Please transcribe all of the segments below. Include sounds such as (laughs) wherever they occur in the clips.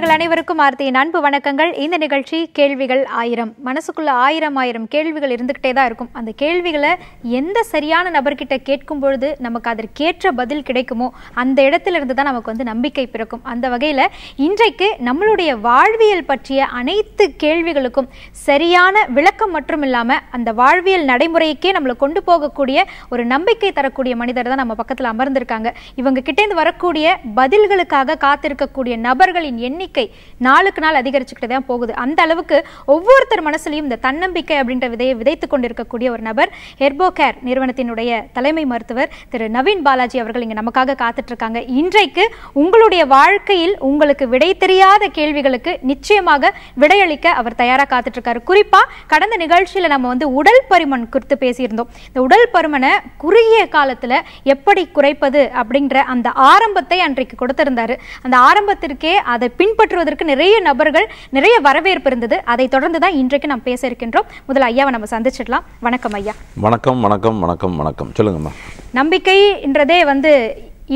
நேயர்கள் அனைவருக்கும் ஆர்த்தியின் அன்பு வணக்கங்கள் இந்த நிகழ்ச்சி கேள்விகள் ஆயிரம் மனசுக்குள்ள ஆயிரம் ஆயிரம் கேள்விகள் இருந்துகிட்டே தான் இருக்கும் அந்த கேள்விகளை எந்த சரியான நபர்கிட்ட கேட்கும் பொழுது நமக்கு அதற்கேற்ற பதில் கிடைக்குமோ அந்த இடத்துல இருந்து தான் நமக்கு வந்து நம்பிக்கை பிறக்கும் அந்த வகையில் இன்றைக்கு நம்மளுடைய வாழ்வியல் பற்றிய அனைத்து கேள்விகளுக்கும் சரியான விளக்கம் மட்டும் இல்லாமல் அந்த வாழ்வியல் நடைமுறைக்கே நம்மளை கொண்டு போகக்கூடிய ஒரு நம்பிக்கை தரக்கூடிய மனிதர் தான் நம்ம பக்கத்தில் அமர்ந்திருக்காங்க இவங்க கிட்டேந்து வரக்கூடிய பதில்களுக்காக காத்திருக்கக்கூடிய நபர்களின் எண்ணிக்கை நம்பிக்கை நாளுக்கு நாள் அதிகரிச்சுக்கிட்டு தான் போகுது அந்த அளவுக்கு ஒவ்வொருத்தர் மனசுலையும் இந்த தன்னம்பிக்கை அப்படின்ற விதையை விதைத்து கொண்டிருக்கக்கூடிய ஒரு நபர் ஹெர்போ கேர் நிறுவனத்தினுடைய தலைமை மருத்துவர் திரு நவீன் பாலாஜி அவர்கள் இங்கே நமக்காக காத்துட்டு இருக்காங்க இன்றைக்கு உங்களுடைய வாழ்க்கையில் உங்களுக்கு விடை தெரியாத கேள்விகளுக்கு நிச்சயமாக விடையளிக்க அவர் தயாராக காத்துட்டு இருக்காரு குறிப்பா கடந்த நிகழ்ச்சியில் நம்ம வந்து உடல் பருமன் குறித்து பேசியிருந்தோம் இந்த உடல் பருமனை குறுகிய காலத்தில் எப்படி குறைப்பது அப்படின்ற அந்த ஆரம்பத்தை அன்றைக்கு கொடுத்திருந்தாரு அந்த ஆரம்பத்திற்கே அதை பின் பின்பற்றுவதற்கு நிறைய நபர்கள் நிறைய வரவேற்பு இருந்தது அதை தொடர்ந்து தான் இன்றைக்கு நாம் பேச இருக்கின்றோம் முதல் ஐயாவை நம்ம சந்திச்சிடலாம் வணக்கம் ஐயா வணக்கம் வணக்கம் வணக்கம் வணக்கம் சொல்லுங்கம்மா நம்பிக்கைன்றதே வந்து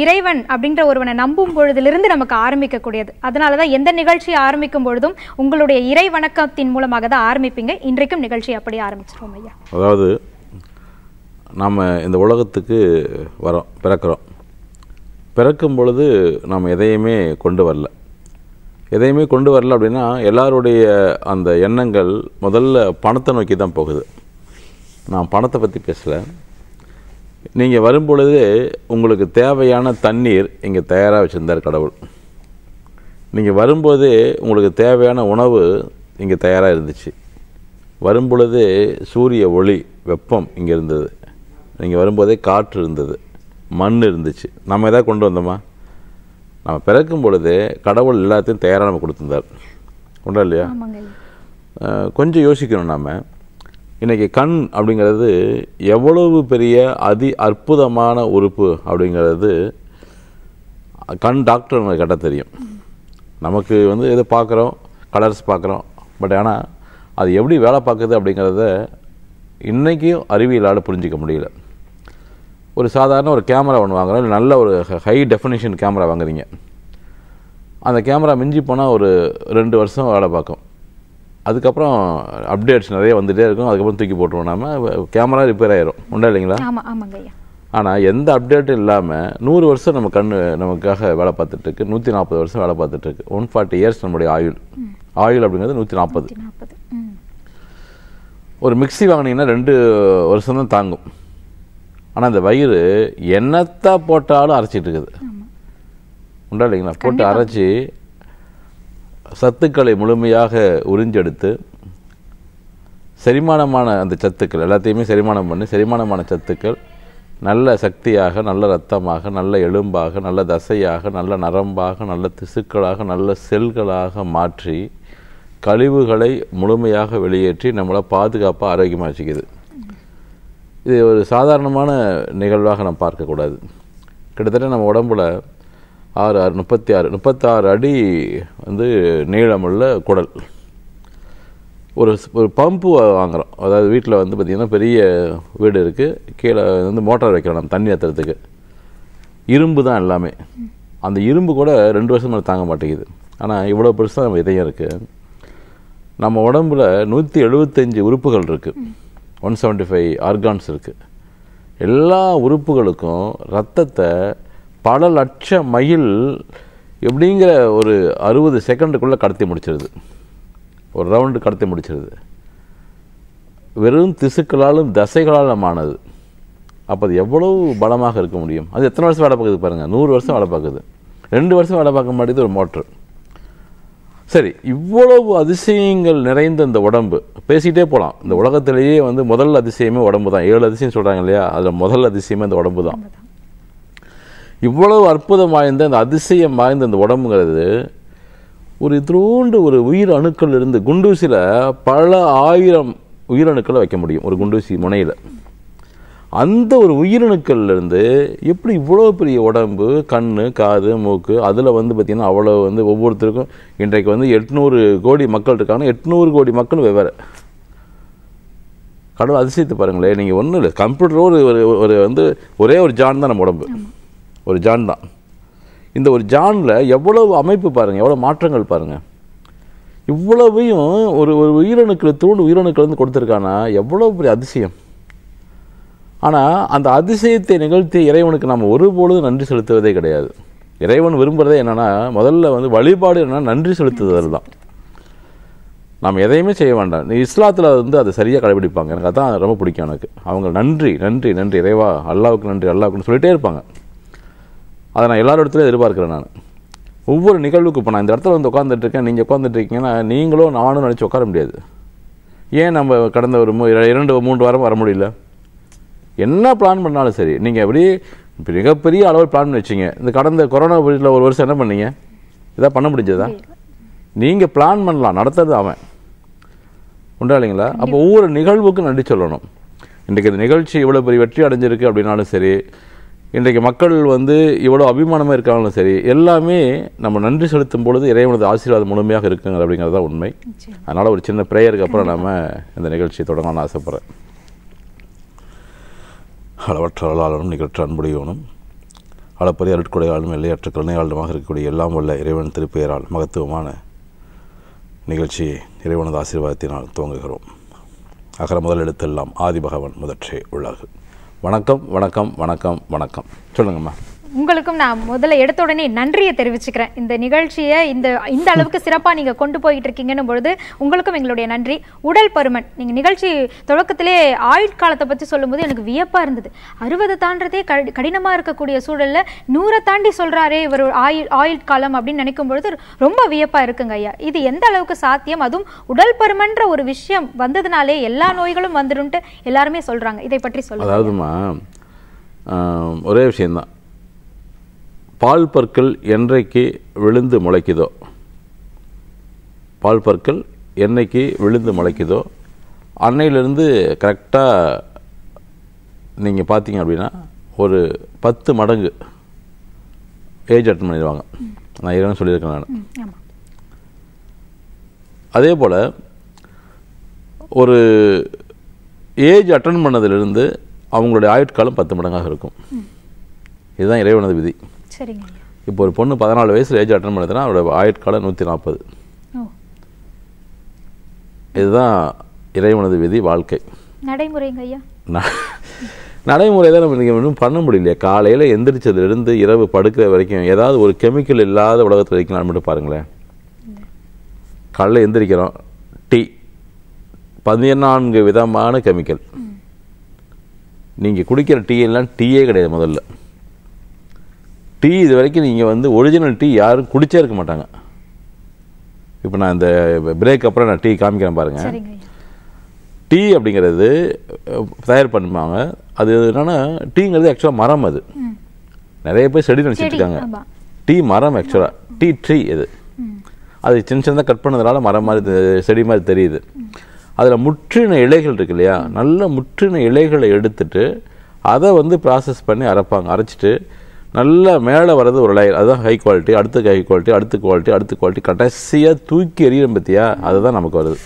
இறைவன் அப்படின்ற ஒருவனை நம்பும் பொழுதிலிருந்து நமக்கு ஆரம்பிக்கக்கூடியது அதனால தான் எந்த நிகழ்ச்சியை ஆரம்பிக்கும் பொழுதும் உங்களுடைய இறை வணக்கத்தின் மூலமாக தான் ஆரம்பிப்பீங்க இன்றைக்கும் நிகழ்ச்சி அப்படி ஆரம்பிச்சிருவோம் ஐயா அதாவது நாம் இந்த உலகத்துக்கு வரோம் பிறக்கிறோம் பிறக்கும் பொழுது நாம் எதையுமே கொண்டு வரல எதையுமே கொண்டு வரல அப்படின்னா எல்லாருடைய அந்த எண்ணங்கள் முதல்ல பணத்தை நோக்கி தான் போகுது நான் பணத்தை பற்றி பேசலை நீங்கள் வரும்பொழுது உங்களுக்கு தேவையான தண்ணீர் இங்கே தயாராக வச்சுருந்தார் கடவுள் நீங்கள் வரும்போது உங்களுக்கு தேவையான உணவு இங்கே தயாராக இருந்துச்சு வரும்பொழுது சூரிய ஒளி வெப்பம் இங்கே இருந்தது நீங்கள் வரும்போதே காற்று இருந்தது மண் இருந்துச்சு நம்ம எதாவது கொண்டு வந்தோமா நம்ம பிறக்கும் பொழுது கடவுள் எல்லாத்தையும் தயாராக நம்ம கொடுத்துருந்தார் உண்டா இல்லையா கொஞ்சம் யோசிக்கணும் நாம் இன்றைக்கி கண் அப்படிங்கிறது எவ்வளவு பெரிய அதி அற்புதமான உறுப்பு அப்படிங்கிறது கண் டாக்டர் நமக்கு கேட்டால் தெரியும் நமக்கு வந்து எதை பார்க்குறோம் கலர்ஸ் பார்க்குறோம் பட் ஆனால் அது எப்படி வேலை பார்க்குது அப்படிங்கிறத இன்றைக்கும் அறிவியலால் புரிஞ்சிக்க முடியல ஒரு சாதாரண ஒரு கேமரா ஒன்று வாங்குகிறோம் இல்லை நல்ல ஒரு ஹை டெஃபினேஷன் கேமரா வாங்குறீங்க அந்த கேமரா மிஞ்சி போனால் ஒரு ரெண்டு வருஷம் வேலை பார்க்கும் அதுக்கப்புறம் அப்டேட்ஸ் நிறைய வந்துகிட்டே இருக்கும் அதுக்கப்புறம் தூக்கி போட்டுருவோம் நாம கேமரா ரிப்பேர் ஆயிரும் உண்டா இல்லைங்களா ஆனால் எந்த அப்டேட்டும் இல்லாமல் நூறு வருஷம் நம்ம கண் நமக்காக வேலை பார்த்துட்ருக்கு நூற்றி நாற்பது வருஷம் வேலை பார்த்துட்ருக்கு ஒன் ஃபார்ட்டி இயர்ஸ் நம்முடைய ஆயுள் ஆயுள் அப்படிங்கிறது நூற்றி நாற்பது ஒரு மிக்சி வாங்கினீங்கன்னா ரெண்டு வருஷம் தான் தாங்கும் ஆனால் அந்த வயிறு என்னத்தா போட்டாலும் அரைச்சிட்டு இருக்குது உண்டா இல்லைங்களா போட்டு அரைச்சி சத்துக்களை முழுமையாக உறிஞ்செடுத்து செரிமானமான அந்த சத்துக்கள் எல்லாத்தையுமே செரிமானம் பண்ணி செரிமானமான சத்துக்கள் நல்ல சக்தியாக நல்ல ரத்தமாக நல்ல எலும்பாக நல்ல தசையாக நல்ல நரம்பாக நல்ல திசுக்களாக நல்ல செல்களாக மாற்றி கழிவுகளை முழுமையாக வெளியேற்றி நம்மளை பாதுகாப்பாக ஆரோக்கியமாக வச்சுக்குது இது ஒரு சாதாரணமான நிகழ்வாக நம்ம பார்க்கக்கூடாது கிட்டத்தட்ட நம்ம உடம்புல ஆறு ஆறு முப்பத்தி ஆறு முப்பத்தாறு அடி வந்து நீளமுள்ள குடல் ஒரு ஒரு பம்பு வாங்குகிறோம் அதாவது வீட்டில் வந்து பார்த்திங்கன்னா பெரிய வீடு இருக்குது கீழே வந்து மோட்டார் வைக்கிறோம் நம்ம தண்ணி ஏற்றுறதுக்கு இரும்பு தான் எல்லாமே அந்த இரும்பு கூட ரெண்டு வருஷம் மேலே தாங்க மாட்டேங்குது ஆனால் இவ்வளோ பெருசாக நம்ம இதயம் இருக்குது நம்ம உடம்புல நூற்றி எழுபத்தஞ்சு உறுப்புகள் இருக்குது ஒன் செவன்ட்டி ஃபைவ் ஆர்கான்ஸ் இருக்குது எல்லா உறுப்புகளுக்கும் ரத்தத்தை பல லட்ச மைல் எப்படிங்கிற ஒரு அறுபது செகண்டுக்குள்ளே கடத்தி முடிச்சிருது ஒரு ரவுண்டு கடத்தி முடிச்சிருது வெறும் திசுக்களாலும் தசைகளாலும் ஆனது அப்போ அது எவ்வளவு பலமாக இருக்க முடியும் அது எத்தனை வருஷம் வேலை பார்க்குது பாருங்கள் நூறு வருஷம் வேலை பார்க்குது ரெண்டு வருஷம் வேலை பார்க்க மாட்டேங்குது ஒரு மோட்ரு சரி இவ்வளவு அதிசயங்கள் நிறைந்த இந்த உடம்பு பேசிக்கிட்டே போகலாம் இந்த உலகத்திலேயே வந்து முதல் அதிசயமே உடம்பு தான் ஏழு அதிசயம் சொல்கிறாங்க இல்லையா அதில் முதல் அதிசயமே இந்த உடம்பு தான் இவ்வளவு அற்புதம் வாய்ந்த அந்த அதிசயம் வாய்ந்த அந்த உடம்புங்கிறது ஒரு இதோண்டு ஒரு உயிர் அணுக்கள் இருந்து குண்டூசியில் பல ஆயிரம் உயிரணுக்களை வைக்க முடியும் ஒரு குண்டூசி முனையில் அந்த ஒரு உயிரணுக்கள்லேருந்து எப்படி இவ்வளோ பெரிய உடம்பு கண் காது மூக்கு அதில் வந்து பார்த்திங்கன்னா அவ்வளோ வந்து ஒவ்வொருத்தருக்கும் இன்றைக்கு வந்து எட்நூறு கோடி மக்கள் இருக்காங்கன்னா எட்நூறு கோடி மக்கள் வெவ்வேறு கடவுள் அதிசயத்தை பாருங்களேன் நீங்கள் ஒன்றும் இல்லை கம்ப்யூட்டரோ ஒரு ஒரு வந்து ஒரே ஒரு ஜான் தான் நம்ம உடம்பு ஒரு ஜான் தான் இந்த ஒரு ஜானில் எவ்வளவு அமைப்பு பாருங்கள் எவ்வளோ மாற்றங்கள் பாருங்கள் இவ்வளவையும் ஒரு ஒரு உயிரணுக்கள் தூண்டு உயிரணுக்கள் வந்து கொடுத்துருக்கானா எவ்வளோ பெரிய அதிசயம் ஆனால் அந்த அதிசயத்தை நிகழ்த்தி இறைவனுக்கு நாம் ஒருபொழுது நன்றி செலுத்துவதே கிடையாது இறைவன் விரும்புகிறதே என்னென்னா முதல்ல வந்து வழிபாடு என்னென்னா நன்றி செலுத்துதல் தான் நாம் எதையுமே செய்ய வேண்டாம் நீ இஸ்லாத்தில் வந்து அதை சரியாக கடைபிடிப்பாங்க எனக்கு அதான் ரொம்ப பிடிக்கும் எனக்கு அவங்க நன்றி நன்றி நன்றி இறைவா அல்லாவுக்கு நன்றி அல்லாவுக்குன்னு சொல்லிகிட்டே இருப்பாங்க அதை நான் எல்லாரும் இடத்துலையும் எதிர்பார்க்குறேன் நான் ஒவ்வொரு நிகழ்வுக்கு இப்போ நான் இந்த இடத்துல வந்து உட்காந்துட்ருக்கேன் நீங்கள் உட்காந்துட்ருக்கீங்கன்னா நீங்களும் நானும் நினச்சி உட்கார முடியாது ஏன் நம்ம கடந்த ஒரு இரண்டு மூன்று வாரம் வர முடியல என்ன பிளான் பண்ணாலும் சரி நீங்கள் எப்படி மிகப்பெரிய அளவில் பிளான் பண்ணி வச்சிங்க இந்த கடந்த கொரோனா பீரியடில் ஒரு வருஷம் என்ன பண்ணீங்க இதான் பண்ண முடிஞ்சதா நீங்கள் பிளான் பண்ணலாம் நடத்துறது அவன் இல்லைங்களா அப்போ ஒவ்வொரு நிகழ்வுக்கும் நன்றி சொல்லணும் இன்றைக்கு இந்த நிகழ்ச்சி இவ்வளோ பெரிய வெற்றி அடைஞ்சிருக்கு அப்படின்னாலும் சரி இன்றைக்கு மக்கள் வந்து இவ்வளோ அபிமானமாக இருக்காங்களும் சரி எல்லாமே நம்ம நன்றி செலுத்தும் பொழுது இறைவனது ஆசீர்வாதம் முழுமையாக இருக்குங்க அப்படிங்கிறது தான் உண்மை அதனால் ஒரு சின்ன ப்ரேயருக்கு அப்புறம் நம்ம இந்த நிகழ்ச்சியை தொடங்கலாம்னு ஆசைப்பட்றேன் அளவற்ற அருளாளனும் நிகழ்ற்ற அன்புடையவனும் அளப்பரிய அருட்கொடையாளனும் எல்லையற்ற கருணையாளனுமாக இருக்கக்கூடிய எல்லாம் உள்ள இறைவன் திருப்பெயரால் மகத்துவமான நிகழ்ச்சியை இறைவனது ஆசீர்வாதத்தினால் துவங்குகிறோம் அகர முதல் எழுத்தெல்லாம் ஆதிபகவன் முதற்றே உள்ளார்கள் வணக்கம் வணக்கம் வணக்கம் வணக்கம் சொல்லுங்கம்மா உங்களுக்கும் நான் முதல்ல எடுத்த உடனே நன்றியை தெரிவிச்சுக்கிறேன் இந்த நிகழ்ச்சியை இந்த இந்த அளவுக்கு சிறப்பாக நீங்கள் கொண்டு போயிட்டு இருக்கீங்கன்னு பொழுது உங்களுக்கும் எங்களுடைய நன்றி உடல் பருமன் நீங்கள் நிகழ்ச்சி தொடக்கத்திலே ஆயுட்காலத்தை பற்றி சொல்லும்போது எனக்கு வியப்பாக இருந்தது அறுபது தாண்டதே கடினமாக இருக்கக்கூடிய சூழலில் நூறை தாண்டி சொல்கிறாரே இவர் ஆயுள் ஆயுட்காலம் காலம் அப்படின்னு நினைக்கும் பொழுது ரொம்ப வியப்பாக இருக்குங்க ஐயா இது எந்த அளவுக்கு சாத்தியம் அதுவும் உடல் பருமன்ற ஒரு விஷயம் வந்ததுனாலே எல்லா நோய்களும் வந்துடும் எல்லாருமே சொல்கிறாங்க இதை பற்றி சொல்லுங்கள் அதாவதுமா ஒரே விஷயந்தான் பால் பற்கள் என்றைக்கு விழுந்து முளைக்குதோ பால் பற்கள் என்றைக்கு விழுந்து முளைக்குதோ அன்னையிலேருந்து கரெக்டாக நீங்கள் பார்த்தீங்க அப்படின்னா ஒரு பத்து மடங்கு ஏஜ் அட்டன் பண்ணிடுவாங்க நான் ஏற்கனவே சொல்லியிருக்கேன் நான் அதே போல் ஒரு ஏஜ் அட்டன் பண்ணதிலிருந்து அவங்களுடைய ஆயுட்காலம் பத்து மடங்காக இருக்கும் இதுதான் இறைவனது விதி சரிங்க இப்போ ஒரு பொண்ணு பதினாலு வயசில் ஏஜ் அட்டன் பண்ணுதுன்னா அவரோட ஆயுட்காலம் நூற்றி நாற்பது இதுதான் இறைவனது விதி வாழ்க்கை நடைமுறைங்க ஐயா நடைமுறையில் நம்ம இன்னும் ஒன்றும் பண்ண முடியலையே காலையில் எந்திரிச்சதுலேருந்து இரவு படுக்கிற வரைக்கும் ஏதாவது ஒரு கெமிக்கல் இல்லாத உலகத்தில் வைக்கலாம் மட்டும் பாருங்களேன் காலையில் எந்திரிக்கிறோம் டீ பதினான்கு விதமான கெமிக்கல் நீங்கள் குடிக்கிற டீ எல்லாம் டீயே கிடையாது முதல்ல டீ இது வரைக்கும் நீங்கள் வந்து ஒரிஜினல் டீ யாரும் குடிச்சே இருக்க மாட்டாங்க இப்போ நான் இந்த பிரேக் அப்புறம் நான் டீ காமிக்கிறேன் பாருங்கள் டீ அப்படிங்கிறது தயார் பண்ணுவாங்க அது என்னென்னா டீங்கிறது ஆக்சுவலாக மரம் அது நிறைய பேர் செடி நினச்சிட்டு இருக்காங்க டீ மரம் ஆக்சுவலாக டீ ட்ரீ இது அது சின்ன சின்னதாக கட் பண்ணதுனால மரம் மாதிரி செடி மாதிரி தெரியுது அதில் முற்றின இலைகள் இருக்கு இல்லையா நல்ல முற்றின இலைகளை எடுத்துட்டு அதை வந்து ப்ராசஸ் பண்ணி அரைப்பாங்க அரைச்சிட்டு நல்லா மேலே வர்றது ஒரு லைன் அதுதான் ஹை குவாலிட்டி அடுத்த ஹை குவாலிட்டி அடுத்த குவாலிட்டி அடுத்த குவாலிட்டி கடைசியாக தூக்கி எறியும் பற்றியா அதுதான் நமக்கு வருது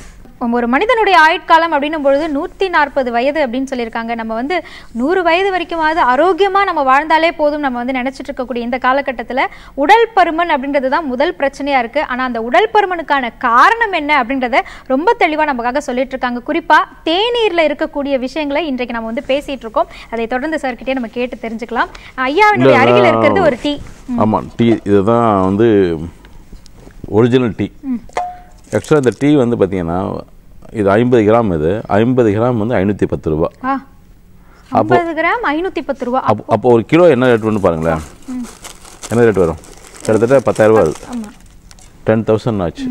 ஒரு மனிதனுடைய ஆயுட்காலம் அப்படின்னும் பொழுது நூற்றி நாற்பது வயது அப்படின்னு சொல்லியிருக்காங்க நம்ம வந்து நூறு வயது வரைக்குமாவது ஆரோக்கியமாக நம்ம வாழ்ந்தாலே போதும் நம்ம வந்து நினச்சிட்டு இருக்கக்கூடிய இந்த காலகட்டத்தில் உடல் பருமன் அப்படின்றது தான் முதல் பிரச்சனையாக இருக்குது ஆனால் அந்த உடல் பருமனுக்கான காரணம் என்ன அப்படின்றத ரொம்ப தெளிவாக நமக்காக சொல்லிட்டு இருக்காங்க குறிப்பாக தேநீரில் இருக்கக்கூடிய விஷயங்களை இன்றைக்கு நம்ம வந்து பேசிகிட்டு இருக்கோம் அதை தொடர்ந்து சார்கிட்டே நம்ம கேட்டு தெரிஞ்சுக்கலாம் ஐயாவினுடைய அருகில் இருக்கிறது ஒரு டீ ஆமாம் டீ இதுதான் வந்து ஒரிஜினல் டீ ஆக்சுவலாக இந்த டீ வந்து பார்த்தீங்கன்னா இது ஐம்பது கிராம் இது ஐம்பது கிராம் வந்து ஐநூற்றி பத்து ரூபா அப்போ கிராம் ஐநூற்றி பத்து ரூபா அப்போ அப்போ ஒரு கிலோ என்ன ரேட் வந்து பாருங்களேன் என்ன ரேட் வரும் கிட்டத்தட்ட பத்தாயிரரூபா வருது டென் தௌசண்ட் ஆச்சு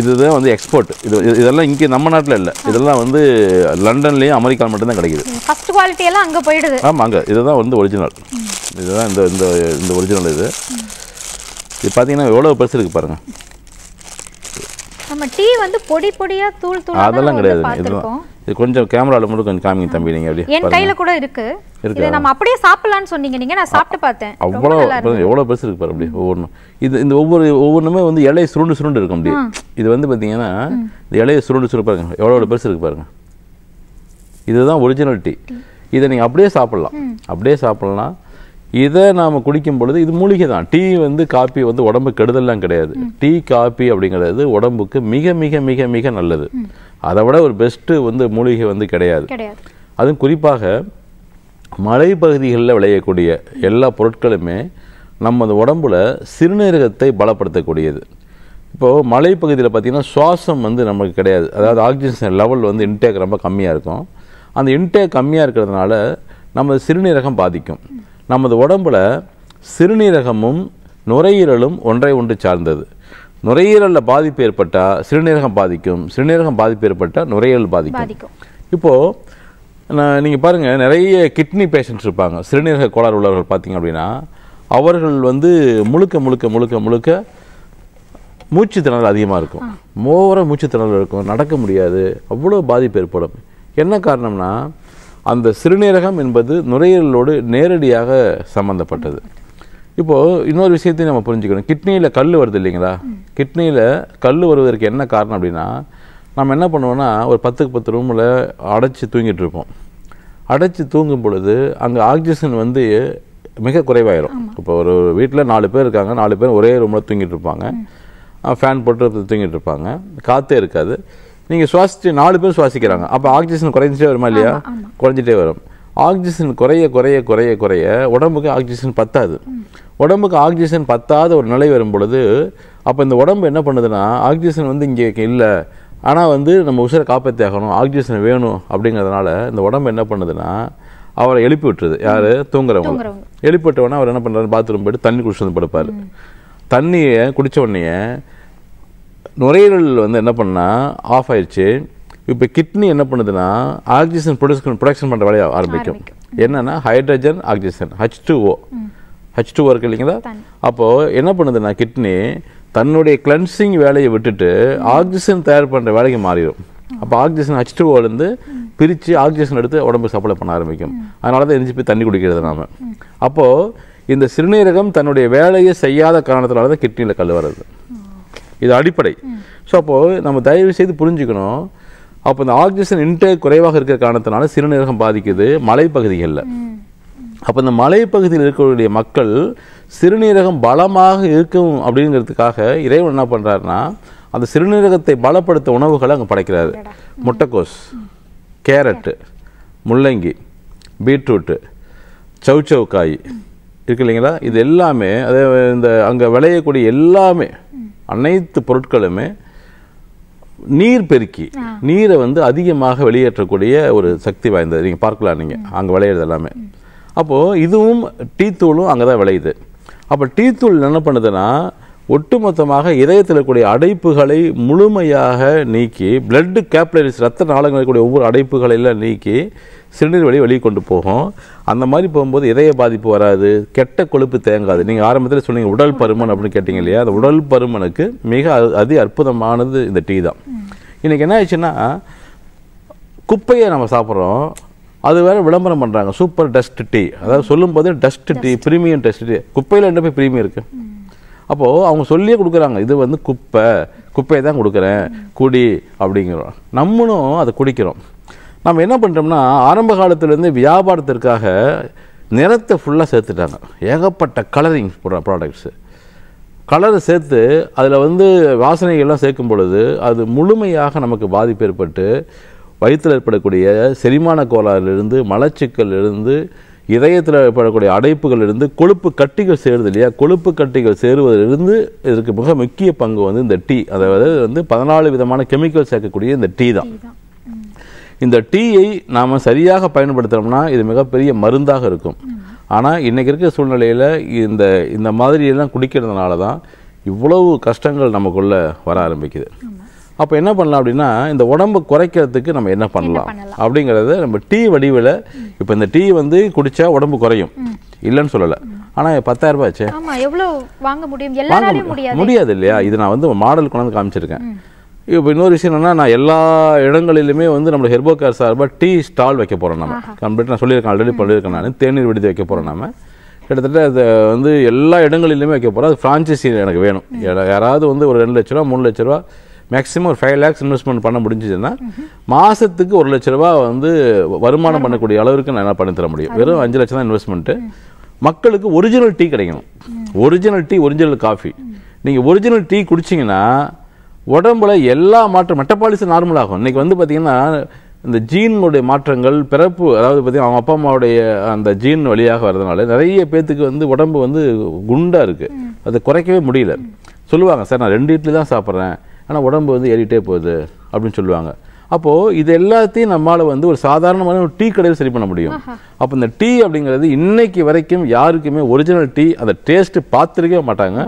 இதுதான் வந்து எக்ஸ்போர்ட் இது இதெல்லாம் இங்கே நம்ம நாட்டில் இல்லை இதெல்லாம் வந்து லண்டன்லேயும் அமெரிக்கா மட்டும்தான் கிடைக்குது ஃபஸ்ட் குவாலிட்டி எல்லாம் அங்கே போயிடுது ஆமாம் அங்கே இதுதான் வந்து ஒரிஜினல் இதுதான் இந்த இந்த இந்த ஒரிஜினல் இது இது பார்த்தீங்கன்னா எவ்வளோ பெருசு இருக்குது பாருங்கள் நம்ம டீ வந்து பொடி பொடியா தூள் தூள் அதெல்லாம் கிடையாது பார்த்திருக்கோம் இது கொஞ்சம் கேமரால மட்டும் கொஞ்சம் காமிங்க தம்பி நீங்க அப்படியே என் கையில கூட இருக்கு இது நம்ம அப்படியே சாப்பிடலாம்னு சொன்னீங்க நீங்க நான் சாப்பிட்டு பார்த்தேன் அவ்வளோ எவ்வளவு பெருசு இருக்கு பாரு அப்படியே ஒவ்வொன்றும் இது இந்த ஒவ்வொரு ஒவ்வொன்றுமே வந்து இலையை சுருண்டு சுருண்டு இருக்கும் அப்படியே இது வந்து பார்த்தீங்கன்னா இந்த இலையை சுருண்டு சுருண்டு பாருங்க எவ்வளோ பெருசு இருக்கு பாருங்க இதுதான் ஒரிஜினல் டீ இதை நீங்கள் அப்படியே சாப்பிட்லாம் அப்படியே சாப்பிட்லாம் இதை நாம் குடிக்கும் பொழுது இது மூலிகை தான் டீ வந்து காப்பி வந்து உடம்பு கெடுதல்லாம் கிடையாது டீ காப்பி அப்படிங்கிறது உடம்புக்கு மிக மிக மிக மிக நல்லது அதை விட ஒரு பெஸ்ட்டு வந்து மூலிகை வந்து கிடையாது அதுவும் குறிப்பாக மலை பகுதிகளில் விளையக்கூடிய எல்லா பொருட்களுமே நமது உடம்புல சிறுநீரகத்தை பலப்படுத்தக்கூடியது இப்போது மலைப்பகுதியில் பார்த்திங்கன்னா சுவாசம் வந்து நமக்கு கிடையாது அதாவது ஆக்சிஜன் லெவல் வந்து இன்டேக் ரொம்ப கம்மியாக இருக்கும் அந்த இன்டேக் கம்மியாக இருக்கிறதுனால நம்ம சிறுநீரகம் பாதிக்கும் நமது உடம்புல சிறுநீரகமும் நுரையீரலும் ஒன்றை ஒன்று சார்ந்தது நுரையீரலில் பாதிப்பு ஏற்பட்டால் சிறுநீரகம் பாதிக்கும் சிறுநீரகம் பாதிப்பு ஏற்பட்டால் நுரையீரல் பாதிக்கும் இப்போது நான் நீங்கள் பாருங்கள் நிறைய கிட்னி பேஷண்ட்ஸ் இருப்பாங்க சிறுநீரக கோளாறு உள்ளவர்கள் பார்த்தீங்க அப்படின்னா அவர்கள் வந்து முழுக்க முழுக்க முழுக்க முழுக்க மூச்சு திணறல் அதிகமாக இருக்கும் மோவர மூச்சு திணறல் இருக்கும் நடக்க முடியாது அவ்வளோ பாதிப்பு ஏற்படும் என்ன காரணம்னா அந்த சிறுநீரகம் என்பது நுரையீரலோடு நேரடியாக சம்மந்தப்பட்டது இப்போது இன்னொரு விஷயத்தையும் நம்ம புரிஞ்சுக்கணும் கிட்னியில் கல் வருது இல்லைங்களா கிட்னியில் கல் வருவதற்கு என்ன காரணம் அப்படின்னா நம்ம என்ன பண்ணுவோம்னா ஒரு பத்துக்கு பத்து ரூமில் அடைச்சி தூங்கிட்டு இருப்போம் அடைச்சி தூங்கும் பொழுது அங்கே ஆக்சிஜன் வந்து மிக குறைவாயிரும் இப்போ ஒரு வீட்டில் நாலு பேர் இருக்காங்க நாலு பேர் ஒரே ரூமில் தூங்கிட்டு இருப்பாங்க ஃபேன் போட்டு தூங்கிட்டு இருப்பாங்க காற்றே இருக்காது நீங்கள் சுவாசிச்சு நாலு பேர் சுவாசிக்கிறாங்க அப்போ ஆக்சிஜன் குறைஞ்சிட்டே வருமா இல்லையா குறைஞ்சிட்டே வரும் ஆக்சிஜன் குறைய குறைய குறைய குறைய உடம்புக்கு ஆக்சிஜன் பத்தாது உடம்புக்கு ஆக்சிஜன் பத்தாத ஒரு நிலை வரும் பொழுது அப்போ இந்த உடம்பு என்ன பண்ணுதுன்னா ஆக்சிஜன் வந்து இங்கே இல்லை ஆனால் வந்து நம்ம உசுரை காப்பாற்றி ஆகணும் ஆக்சிஜன் வேணும் அப்படிங்கிறதுனால இந்த உடம்பு என்ன பண்ணுதுன்னா அவரை எழுப்பி விட்டுருது யார் தூங்குறவங்க எழுப்பிவிட்டவொடனே அவர் என்ன பண்ணுறாரு பாத்ரூம் போயிட்டு தண்ணி குடிச்சு வந்து படுப்பார் தண்ணியை குடித்த உடனே நுரையீரல் வந்து என்ன பண்ணால் ஆஃப் ஆயிடுச்சு இப்போ கிட்னி என்ன பண்ணுதுன்னா ஆக்சிஜன் ப்ரொடியூஸ் ப்ரொடக்ஷன் பண்ணுற வேலையை ஆரம்பிக்கும் என்னென்னா hydrogen oxygen H two O H two O இருக்கு இல்லைங்களா அப்போது என்ன பண்ணுதுன்னா கிட்னி தன்னுடைய கிளன்சிங் வேலையை விட்டுட்டு ஆக்சிஜன் தயார் பண்ணுற வேலைக்கு மாறிடும் அப்போ ஆக்சிஜன் ஹச் டூ ஓலேருந்து பிரித்து ஆக்சிஜன் எடுத்து உடம்பு சப்ளை பண்ண ஆரம்பிக்கும் அதனால தான் எரிஞ்சு போய் தண்ணி குடிக்கிறது நாம் அப்போது இந்த சிறுநீரகம் தன்னுடைய வேலையை செய்யாத காரணத்தினால தான் கிட்னியில் கல் வர்றது இது அடிப்படை ஸோ அப்போது நம்ம தயவு செய்து புரிஞ்சுக்கணும் அப்போ இந்த ஆக்சிஜன் இன்டேக் குறைவாக இருக்கிற காரணத்தினால சிறுநீரகம் பாதிக்குது மலைப்பகுதிகளில் அப்போ இந்த மலைப்பகுதியில் இருக்கக்கூடிய மக்கள் சிறுநீரகம் பலமாக இருக்கும் அப்படிங்கிறதுக்காக இறைவன் என்ன பண்ணுறாருன்னா அந்த சிறுநீரகத்தை பலப்படுத்த உணவுகளை அங்கே படைக்கிறாரு முட்டைக்கோஸ் கேரட்டு முள்ளங்கி பீட்ரூட்டு சவு இருக்கு இல்லைங்களா இது எல்லாமே அதே இந்த அங்கே விளையக்கூடிய எல்லாமே அனைத்து பொருட்களுமே நீர் பெருக்கி நீரை வந்து அதிகமாக வெளியேற்றக்கூடிய ஒரு சக்தி வாய்ந்தது நீங்கள் பார்க்கலாம் நீங்கள் அங்கே விளையிறது எல்லாமே அப்போது இதுவும் டீத்தூளும் அங்கே தான் விளையுது அப்போ டீத்தூள் என்ன பண்ணுதுன்னா ஒட்டுமொத்தமாக இதயத்தில் இருக்கக்கூடிய அடைப்புகளை முழுமையாக நீக்கி பிளட்டு கேப்லரிஸ் ரத்த நாளங்களில் ஒவ்வொரு அடைப்புகளெல்லாம் நீக்கி சிறுநீர் வழி வெளியே கொண்டு போகும் அந்த மாதிரி போகும்போது இதய பாதிப்பு வராது கெட்ட கொழுப்பு தேங்காது நீங்கள் ஆரம்பத்தில் சொன்னீங்க உடல் பருமன் அப்படின்னு கேட்டிங்க இல்லையா அந்த உடல் பருமனுக்கு மிக அதி அற்புதமானது இந்த டீ தான் இன்றைக்கி என்ன ஆச்சுன்னா குப்பையை நம்ம சாப்பிட்றோம் அது வேற விளம்பரம் பண்ணுறாங்க சூப்பர் டஸ்ட் டீ அதாவது சொல்லும் போது dust tea premium dust tea குப்பையில் என்ன போய் ப்ரீமியம் இருக்குது அப்போது அவங்க சொல்லியே கொடுக்குறாங்க இது வந்து குப்பை குப்பையை தான் கொடுக்குறேன் குடி அப்படிங்கிறோம் நம்மளும் அதை குடிக்கிறோம் நம்ம என்ன பண்ணுறோம்னா ஆரம்ப காலத்துலேருந்து வியாபாரத்திற்காக நிறத்தை ஃபுல்லாக சேர்த்துட்டாங்க ஏகப்பட்ட கலரிங் ப்ராடக்ட்ஸு கலரை சேர்த்து அதில் வந்து வாசனைகள்லாம் சேர்க்கும் பொழுது அது முழுமையாக நமக்கு பாதிப்பு ஏற்பட்டு வயிற்றில் ஏற்படக்கூடிய செரிமான கோளாறிலிருந்து மலச்சிக்கலிருந்து இதயத்தில் ஏற்படக்கூடிய அடைப்புகளிலிருந்து கொழுப்பு கட்டிகள் சேருது இல்லையா கொழுப்பு கட்டிகள் சேருவதிலிருந்து இதற்கு மிக முக்கிய பங்கு வந்து இந்த டீ அதாவது வந்து பதினாலு விதமான கெமிக்கல் சேர்க்கக்கூடிய இந்த டீ தான் இந்த டீயை நாம் சரியாக பயன்படுத்துகிறோம்னா இது மிகப்பெரிய மருந்தாக இருக்கும் ஆனால் இன்றைக்கி இருக்கிற சூழ்நிலையில் இந்த இந்த மாதிரியெல்லாம் குடிக்கிறதுனால தான் இவ்வளவு கஷ்டங்கள் நமக்குள்ளே வர ஆரம்பிக்குது அப்போ என்ன பண்ணலாம் அப்படின்னா இந்த உடம்பு குறைக்கிறதுக்கு நம்ம என்ன பண்ணலாம் அப்படிங்கிறத நம்ம டீ வடிவில் இப்போ இந்த டீ வந்து குடித்தா உடம்பு குறையும் இல்லைன்னு சொல்லலை ஆனால் பத்தாயிரம் ரூபாய் ஆச்சு வாங்க முடியாது இல்லையா இது நான் வந்து மாடல் கொண்டாந்து காமிச்சிருக்கேன் இப்போ இன்னொரு விஷயம் என்னென்னா நான் எல்லா இடங்களிலுமே வந்து நம்ம ஹெர்போக்கார் சார்பாக டீ ஸ்டால் வைக்க போகிறோம் நம்ம கம்ப்ளீட் நான் சொல்லியிருக்கேன் ஆல்ரெடி பண்ணியிருக்கேன் நான் தேநீர் விடுதி வைக்க போகிறோம் நம்ம கிட்டத்தட்ட அது வந்து எல்லா இடங்களிலுமே வைக்க போகிறோம் அது ஃப்ரான்ச்சைசி எனக்கு வேணும் யாராவது வந்து ஒரு ரெண்டு லட்ச ரூபா மூணு லட்ச ரூபா மேக்ஸிமம் ஒரு ஃபைவ் லேக்ஸ் இன்வெஸ்ட்மெண்ட் பண்ண முடிஞ்சதுன்னா மாதத்துக்கு ஒரு லட்ச ரூபா வந்து வருமானம் பண்ணக்கூடிய அளவுக்கு நான் பண்ணி தர முடியும் வெறும் அஞ்சு லட்சம் தான் இன்வெஸ்ட்மெண்ட்டு மக்களுக்கு ஒரிஜினல் டீ கிடைக்கணும் ஒரிஜினல் டீ ஒரிஜினல் காஃபி நீங்கள் ஒரிஜினல் டீ குடிச்சிங்கன்னா உடம்புல எல்லா மாற்றம் மெட்டபாலிசம் நார்மலாகும் இன்னைக்கு இன்றைக்கி வந்து பார்த்திங்கன்னா இந்த ஜீனுடைய மாற்றங்கள் பிறப்பு அதாவது பார்த்தீங்கன்னா அவங்க அப்பா அம்மாவுடைய அந்த ஜீன் வழியாக வர்றதுனால நிறைய பேர்த்துக்கு வந்து உடம்பு வந்து குண்டாக இருக்குது அதை குறைக்கவே முடியல சொல்லுவாங்க சார் நான் ரெண்டு இட்லி தான் சாப்பிட்றேன் ஆனால் உடம்பு வந்து ஏறிட்டே போகுது அப்படின்னு சொல்லுவாங்க அப்போது இது எல்லாத்தையும் நம்மளால் வந்து ஒரு சாதாரணமான ஒரு டீ கடையில் சரி பண்ண முடியும் அப்போ இந்த டீ அப்படிங்கிறது இன்னைக்கு வரைக்கும் யாருக்குமே ஒரிஜினல் டீ அந்த டேஸ்ட்டு பார்த்துருக்கவே மாட்டாங்க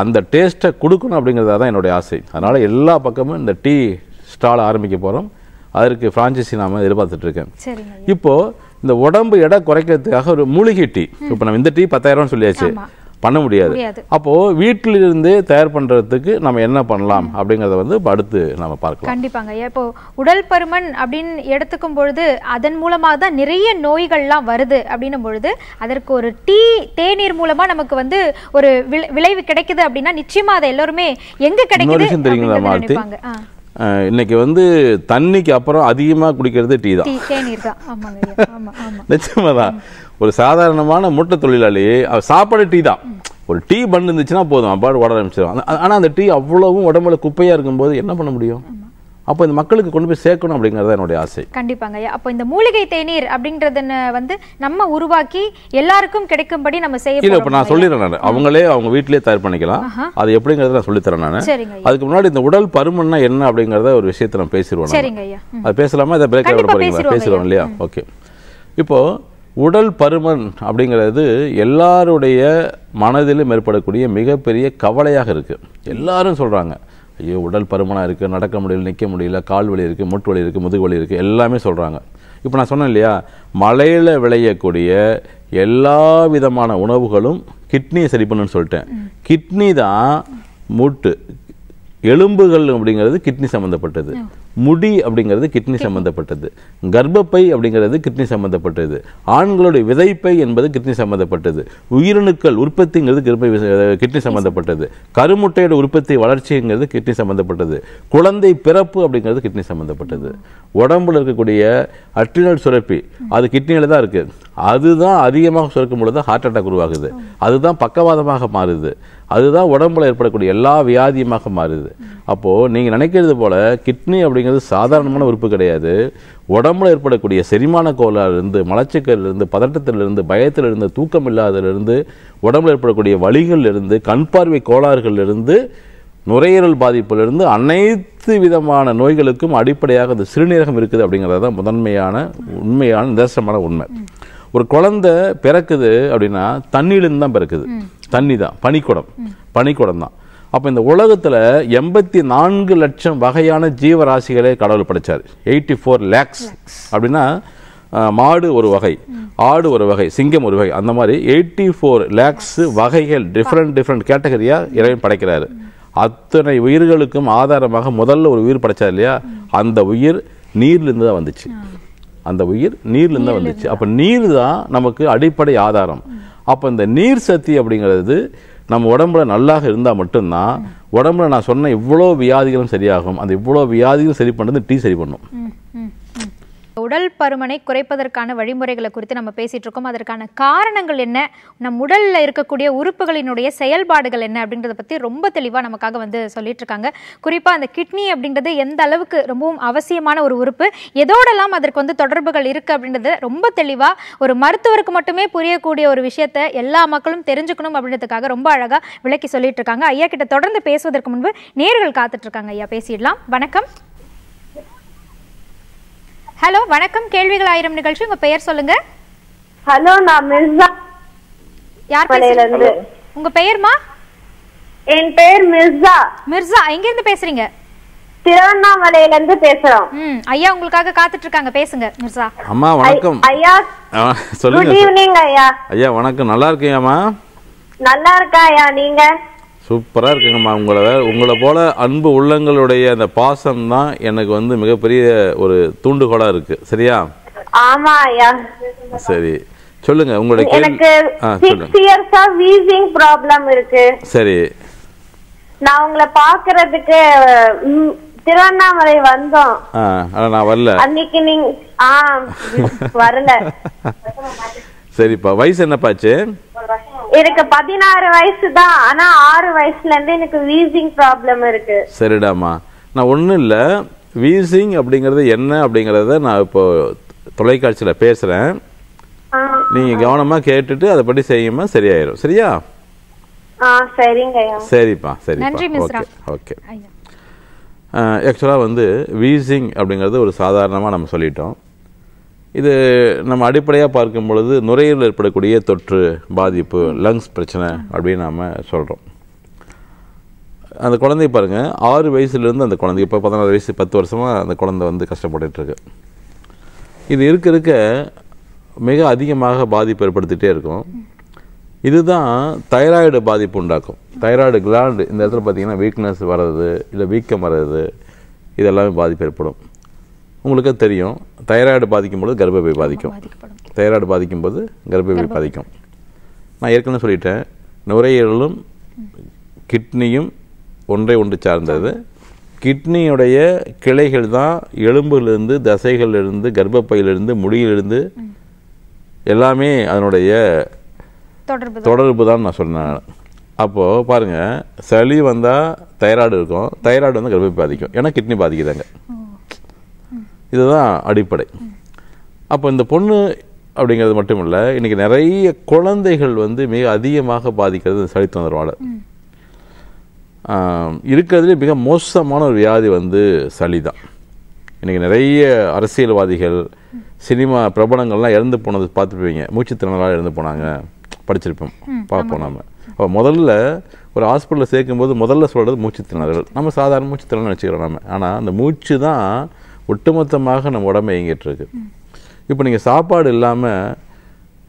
அந்த டேஸ்ட்டை கொடுக்கணும் அப்படிங்கிறதா தான் என்னுடைய ஆசை அதனால் எல்லா பக்கமும் இந்த டீ ஸ்டால் ஆரம்பிக்க போகிறோம் அதற்கு ஃப்ரான்ச்சைசி நாம் எதிர்பார்த்துட்ருக்கேன் இப்போது இந்த உடம்பு எடை குறைக்கிறதுக்காக ஒரு மூலிகை டீ இப்போ நம்ம இந்த டீ பத்தாயிரம்னு சொல்லியாச்சு பண்ண முடியாது அப்போ வீட்டில இருந்து தயார் பண்றதுக்கு நம்ம என்ன பண்ணலாம் அப்படிங்கறத வந்து அடுத்து நம்ம பார்க்கலாம் கண்டிப்பாங்க இப்போ உடல் பருமன் அப்படின்னு எடுத்துக்கும் பொழுது அதன் மூலமாக தான் நிறைய நோய்கள்லாம் வருது அப்படின்னும் பொழுது அதற்கு ஒரு டீ தேநீர் மூலமா நமக்கு வந்து ஒரு விளைவு கிடைக்குது அப்படின்னா நிச்சயமா அதை எல்லாருமே எங்க கிடைக்குது இன்னைக்கு வந்து தண்ணிக்கு அப்புறம் அதிகமாக குடிக்கிறது டீ தான் நிச்சயமா தான் ஒரு சாதாரணமான மூட்டை தொழிலாளி சாப்பாடு டீ தான் ஒரு டீ பண்ணு இருந்துச்சுன்னா போதும் அப்பாடு உடல் ஆரம்பிச்சிடும் ஆனால் அந்த டீ அவ்வளவும் உடம்புல குப்பையாக இருக்கும்போது என்ன பண்ண முடியும் அப்போ இந்த மக்களுக்கு கொண்டு போய் சேர்க்கணும் அப்படிங்கிறது என்னுடைய ஆசை கண்டிப்பாங்க அப்போ இந்த மூலிகை தேநீர் அப்படின்றத வந்து நம்ம உருவாக்கி எல்லாருக்கும் கிடைக்கும்படி நம்ம செய்ய இல்லை இப்போ நான் சொல்லிடுறேன் நான் அவங்களே அவங்க வீட்டிலே தயார் பண்ணிக்கலாம் அது எப்படிங்கிறத நான் சொல்லித்தரேன் நான் அதுக்கு முன்னாடி இந்த உடல் பருமன்னா என்ன அப்படிங்கிறத ஒரு விஷயத்தை நான் பேசிடுவோம் சரிங்க ஐயா அது பேசலாமா இதை பிரேக் போகிறீங்களா இல்லையா ஓகே இப்போது உடல் பருமன் அப்படிங்கிறது எல்லாருடைய மனதிலும் ஏற்படக்கூடிய மிகப்பெரிய கவலையாக இருக்குது எல்லாரும் சொல்கிறாங்க ஐயோ உடல் பருமனாக இருக்குது நடக்க முடியல நிற்க முடியல கால் வலி இருக்குது மூட்டு வலி இருக்குது முதுகு வலி இருக்குது எல்லாமே சொல்கிறாங்க இப்போ நான் சொன்னேன் இல்லையா மலையில் விளையக்கூடிய எல்லா விதமான உணவுகளும் கிட்னியை சரி பண்ணுன்னு சொல்லிட்டேன் கிட்னி தான் மூட்டு எலும்புகள் அப்படிங்கிறது கிட்னி சம்மந்தப்பட்டது முடி அப்படிங்கிறது கிட்னி சம்மந்தப்பட்டது கர்ப்பப்பை அப்படிங்கிறது கிட்னி சம்மந்தப்பட்டது ஆண்களுடைய விதைப்பை என்பது கிட்னி சம்மந்தப்பட்டது உயிரணுக்கள் உற்பத்திங்கிறது கிருப்பை கிட்னி சம்மந்தப்பட்டது கருமுட்டையோட உற்பத்தி வளர்ச்சிங்கிறது கிட்னி சம்மந்தப்பட்டது குழந்தை பிறப்பு அப்படிங்கிறது கிட்னி சம்மந்தப்பட்டது உடம்புல இருக்கக்கூடிய அட்ரினல் சுரப்பி அது கிட்னியில் தான் இருக்குது அதுதான் அதிகமாக சுரக்கும் பொழுது ஹார்ட் அட்டாக் உருவாகுது அதுதான் பக்கவாதமாக மாறுது அதுதான் உடம்புல ஏற்படக்கூடிய எல்லா வியாதியுமாக மாறுது அப்போது நீங்கள் நினைக்கிறது போல் கிட்னி அப்படிங்கிறது சாதாரணமான உறுப்பு கிடையாது உடம்புல ஏற்படக்கூடிய செரிமான கோளாறுலேருந்து மலச்சிக்கலிருந்து பதட்டத்திலிருந்து பயத்திலிருந்து தூக்கம் இல்லாததிலிருந்து உடம்புல ஏற்படக்கூடிய வழிகளிலிருந்து கண் பார்வை கோளாறுகளிலிருந்து நுரையீரல் பாதிப்பிலிருந்து அனைத்து விதமான நோய்களுக்கும் அடிப்படையாக இந்த சிறுநீரகம் இருக்குது அப்படிங்கிறது தான் முதன்மையான உண்மையான நிதர்சனமான உண்மை ஒரு குழந்தை பிறக்குது அப்படின்னா தண்ணிலிருந்து தான் பிறக்குது தண்ணி தான் பனிக்குடம் பனிக்குடம் தான் அப்போ இந்த உலகத்தில் எண்பத்தி நான்கு லட்சம் வகையான ஜீவராசிகளே கடவுள் படைத்தார் எயிட்டி ஃபோர் லேக்ஸ் அப்படின்னா மாடு ஒரு வகை ஆடு ஒரு வகை சிங்கம் ஒரு வகை அந்த மாதிரி எயிட்டி ஃபோர் லேக்ஸ் வகைகள் டிஃப்ரெண்ட் டிஃப்ரெண்ட் கேட்டகரியாக இறைவன் படைக்கிறாரு அத்தனை உயிர்களுக்கும் ஆதாரமாக முதல்ல ஒரு உயிர் படைச்சார் இல்லையா அந்த உயிர் நீர்லேருந்து தான் வந்துச்சு அந்த உயிர் நீர்லேருந்து தான் வந்துச்சு அப்போ நீர் தான் நமக்கு அடிப்படை ஆதாரம் அப்போ இந்த நீர் சக்தி அப்படிங்கிறது நம்ம உடம்புல நல்லா இருந்தால் மட்டும்தான் உடம்புல நான் சொன்ன இவ்வளோ வியாதிகளும் சரியாகும் அந்த இவ்வளோ வியாதிகளும் சரி பண்ணுறது டீ சரி பண்ணும் உடல் பருமனை குறைப்பதற்கான வழிமுறைகளை குறித்து நம்ம பேசிட்டு இருக்கோம் அதற்கான காரணங்கள் என்ன நம் உடல்ல இருக்கக்கூடிய உறுப்புகளினுடைய செயல்பாடுகள் என்ன அப்படின்றத பத்தி ரொம்ப தெளிவா நமக்காக வந்து சொல்லிட்டு இருக்காங்க குறிப்பா அந்த கிட்னி அப்படின்றது எந்த அளவுக்கு ரொம்பவும் அவசியமான ஒரு உறுப்பு எதோடெல்லாம் அதற்கு வந்து தொடர்புகள் இருக்கு அப்படின்றது ரொம்ப தெளிவா ஒரு மருத்துவருக்கு மட்டுமே புரியக்கூடிய ஒரு விஷயத்த எல்லா மக்களும் தெரிஞ்சுக்கணும் அப்படின்றதுக்காக ரொம்ப அழகா விளக்கி சொல்லிட்டு இருக்காங்க ஐயா கிட்ட தொடர்ந்து பேசுவதற்கு முன்பு நேர்கள் காத்துட்டு இருக்காங்க ஐயா பேசிடலாம் வணக்கம் ஹலோ வணக்கம் கேள்விகள் ஆயிரம் நிகழ்ச்சி உங்க பெயர் சொல்லுங்க ஹலோ நான் மிர்சா யார் பேசுறீங்க உங்க பெயர்மா என் பெயர் மிர்சா மிர்சா எங்க இருந்து பேசுறீங்க திருவண்ணாமலையில இருந்து பேசுறோம் ஐயா உங்களுக்காக காத்துட்டு இருக்காங்க பேசுங்க மிர்சா அம்மா வணக்கம் ஐயா சொல்லுங்க குட் ஈவினிங் ஐயா ஐயா வணக்கம் நல்லா இருக்கீங்கம்மா நல்லா இருக்கா ஐயா நீங்க சூப்பராக இருக்குங்கம்மா உங்களை உங்களை போல் அன்பு உள்ளங்களுடைய அந்த பாசம் தான் எனக்கு வந்து மிகப்பெரிய ஒரு தூண்டுகோலாக இருக்கு சரியா சரி சொல்லுங்க உங்களுடைய எனக்கு 6 இயர்ஸா வீசிங் ப்ராப்ளம் இருக்கு சரி நான் உங்களை பாக்குறதுக்கு திருவண்ணாமலை வந்தோம் நான் வரல அன்னைக்கு நீங்க ஆ வரல (laughs) சரிப்பா வயசு பாச்சு எனக்கு பதினாறு வயசு தான் ஆனா ஆறு வயசுல இருந்து எனக்கு வீசிங் ப்ராப்ளம் இருக்கு சரிடாமா நான் ஒண்ணு இல்ல வீசிங் அப்படிங்கறது என்ன அப்படிங்கறத நான் இப்போ தொலைக்காட்சியில பேசுறேன் நீங்க கவனமா கேட்டுட்டு அதை பற்றி செய்யுமா சரியாயிரும் சரியா சரிப்பா சரிப்பா ஓகே ஓகே ஆக்சுவலாக வந்து வீசிங் அப்படிங்கிறது ஒரு சாதாரணமாக நம்ம சொல்லிட்டோம் இது நம்ம அடிப்படையாக பார்க்கும் பொழுது நுரையீரல் ஏற்படக்கூடிய தொற்று பாதிப்பு லங்ஸ் பிரச்சனை அப்படின்னு நாம் சொல்கிறோம் அந்த குழந்தைய பாருங்கள் ஆறு வயசுலேருந்து அந்த குழந்தை இப்போ பதினாறு வயசு பத்து வருஷமாக அந்த குழந்தை வந்து கஷ்டப்பட்டுருக்கு இது இருக்க இருக்க மிக அதிகமாக பாதிப்பு ஏற்படுத்திகிட்டே இருக்கும் இதுதான் தைராய்டு பாதிப்பு உண்டாக்கும் தைராய்டு கிளாண்டு இந்த இடத்துல பார்த்திங்கன்னா வீக்னஸ் வர்றது இல்லை வீக்கம் வர்றது இதெல்லாமே பாதிப்பு ஏற்படும் உங்களுக்கு தெரியும் தைராய்டு பாதிக்கும் பொழுது கர்ப்பப்பை பாதிக்கும் தைராய்டு பாதிக்கும் போது கர்ப்பப்பை பாதிக்கும் நான் ஏற்கனவே சொல்லிட்டேன் நுரையீரலும் கிட்னியும் ஒன்றை ஒன்று சார்ந்தது கிட்னியுடைய கிளைகள் தான் எலும்புலேருந்து தசைகளிலிருந்து கர்ப்பப்பையிலிருந்து முடியிலிருந்து எல்லாமே அதனுடைய தொடர்பு தான் நான் சொன்னேன் அப்போது பாருங்கள் சளி வந்தால் தைராய்டு இருக்கும் தைராய்டு வந்து கர்ப்பப்பை பாதிக்கும் ஏன்னா கிட்னி பாதிக்குதாங்க இதுதான் அடிப்படை அப்போ இந்த பொண்ணு அப்படிங்கிறது மட்டும் இல்லை இன்னைக்கு நிறைய குழந்தைகள் வந்து மிக அதிகமாக பாதிக்கிறது இந்த சளித்தொந்தரவாளர் இருக்கிறதுலேயே மிக மோசமான ஒரு வியாதி வந்து சளி தான் இன்றைக்கி நிறைய அரசியல்வாதிகள் சினிமா பிரபலங்கள்லாம் இறந்து போனது பார்த்துருப்பீங்க மூச்சுத்திறனால இறந்து போனாங்க படிச்சிருப்போம் பார்ப்போம் நாம அப்போ முதல்ல ஒரு ஹாஸ்பிட்டலில் சேர்க்கும்போது முதல்ல சொல்கிறது மூச்சுத்திறனாளர்கள் நம்ம சாதாரண மூச்சுத்திறன் வச்சுக்கிறோம் நம்ம ஆனால் அந்த மூச்சு தான் ஒட்டுமொத்தமாக நம்ம உடம்பு இருக்கு இப்போ நீங்கள் சாப்பாடு இல்லாமல்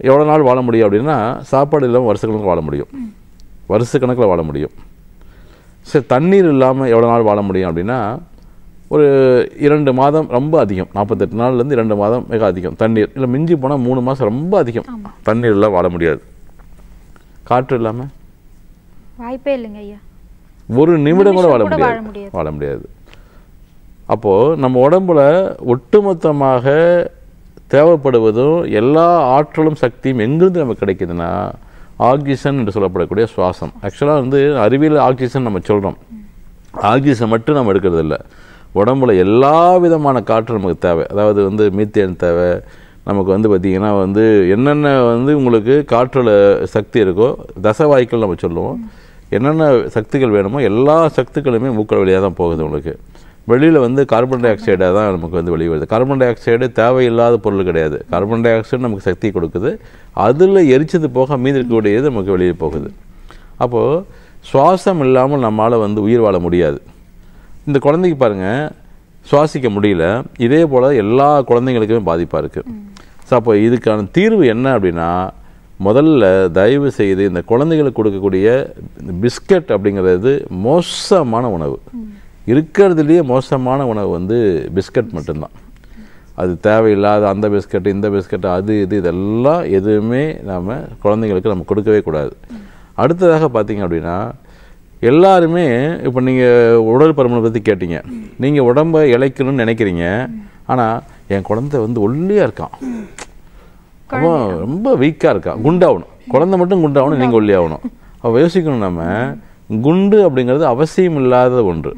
எவ்வளோ நாள் வாழ முடியும் அப்படின்னா சாப்பாடு இல்லாமல் கணக்கில் வாழ முடியும் வருஷக்கணக்கில் வாழ முடியும் சரி தண்ணீர் இல்லாமல் எவ்வளோ நாள் வாழ முடியும் அப்படின்னா ஒரு இரண்டு மாதம் ரொம்ப அதிகம் நாற்பத்தெட்டு நாள்லேருந்து இரண்டு மாதம் மிக அதிகம் தண்ணீர் இல்லை மிஞ்சி போனால் மூணு மாதம் ரொம்ப அதிகம் தண்ணீர் இல்லை வாழ முடியாது காற்று இல்லாமல் வாய்ப்பே இல்லைங்க ஐயா ஒரு நிமிடம் கூட வாழ முடியாது வாழ முடியாது அப்போது நம்ம உடம்புல ஒட்டுமொத்தமாக தேவைப்படுவதும் எல்லா ஆற்றலும் சக்தியும் எங்கிருந்து நமக்கு கிடைக்குதுன்னா ஆக்சிஜன் என்று சொல்லப்படக்கூடிய சுவாசம் ஆக்சுவலாக வந்து அறிவியல் ஆக்சிஜன் நம்ம சொல்கிறோம் ஆக்சிஜன் மட்டும் நம்ம எடுக்கிறது இல்லை உடம்புல எல்லா விதமான காற்று நமக்கு தேவை அதாவது வந்து மீத்தேன் தேவை நமக்கு வந்து பார்த்திங்கன்னா வந்து என்னென்ன வந்து உங்களுக்கு காற்றில் சக்தி இருக்கோ தசவாய்க்கள் நம்ம சொல்லுவோம் என்னென்ன சக்திகள் வேணுமோ எல்லா சக்திகளுமே மூக்கள் வழியாக தான் போகுது உங்களுக்கு வெளியில் வந்து கார்பன் டை ஆக்சைடாக தான் நமக்கு வந்து வெளியே வருது கார்பன் டை ஆக்சைடு தேவையில்லாத பொருள் கிடையாது கார்பன் டை ஆக்சைடு நமக்கு சக்தி கொடுக்குது அதில் எரிச்சது போக மீதி இருக்கக்கூடியது நமக்கு வெளியே போகுது அப்போது சுவாசம் இல்லாமல் நம்மளால் வந்து உயிர் வாழ முடியாது இந்த குழந்தைக்கு பாருங்கள் சுவாசிக்க முடியல இதே போல் எல்லா குழந்தைங்களுக்குமே பாதிப்பாக இருக்குது ஸோ அப்போ இதுக்கான தீர்வு என்ன அப்படின்னா முதல்ல தயவு செய்து இந்த குழந்தைகளுக்கு கொடுக்கக்கூடிய பிஸ்கட் அப்படிங்கிறது மோசமான உணவு இருக்கிறதுலேயே மோசமான உணவு வந்து பிஸ்கட் மட்டும்தான் அது தேவையில்லாத அந்த பிஸ்கட் இந்த பிஸ்கட் அது இது இதெல்லாம் எதுவுமே நாம் குழந்தைங்களுக்கு நம்ம கொடுக்கவே கூடாது அடுத்ததாக பார்த்தீங்க அப்படின்னா எல்லாருமே இப்போ நீங்கள் உடல் பருமனை பற்றி கேட்டீங்க நீங்கள் உடம்பை இழைக்கணும்னு நினைக்கிறீங்க ஆனால் என் குழந்தை வந்து ஒல்லியாக இருக்கான் அவன் ரொம்ப வீக்காக இருக்கான் குண்டாகணும் குழந்தை மட்டும் குண்டாகணும் நீங்கள் ஒல்லியாகணும் அவள் யோசிக்கணும் நம்ம குண்டு அப்படிங்கிறது அவசியம் இல்லாத ஒன்று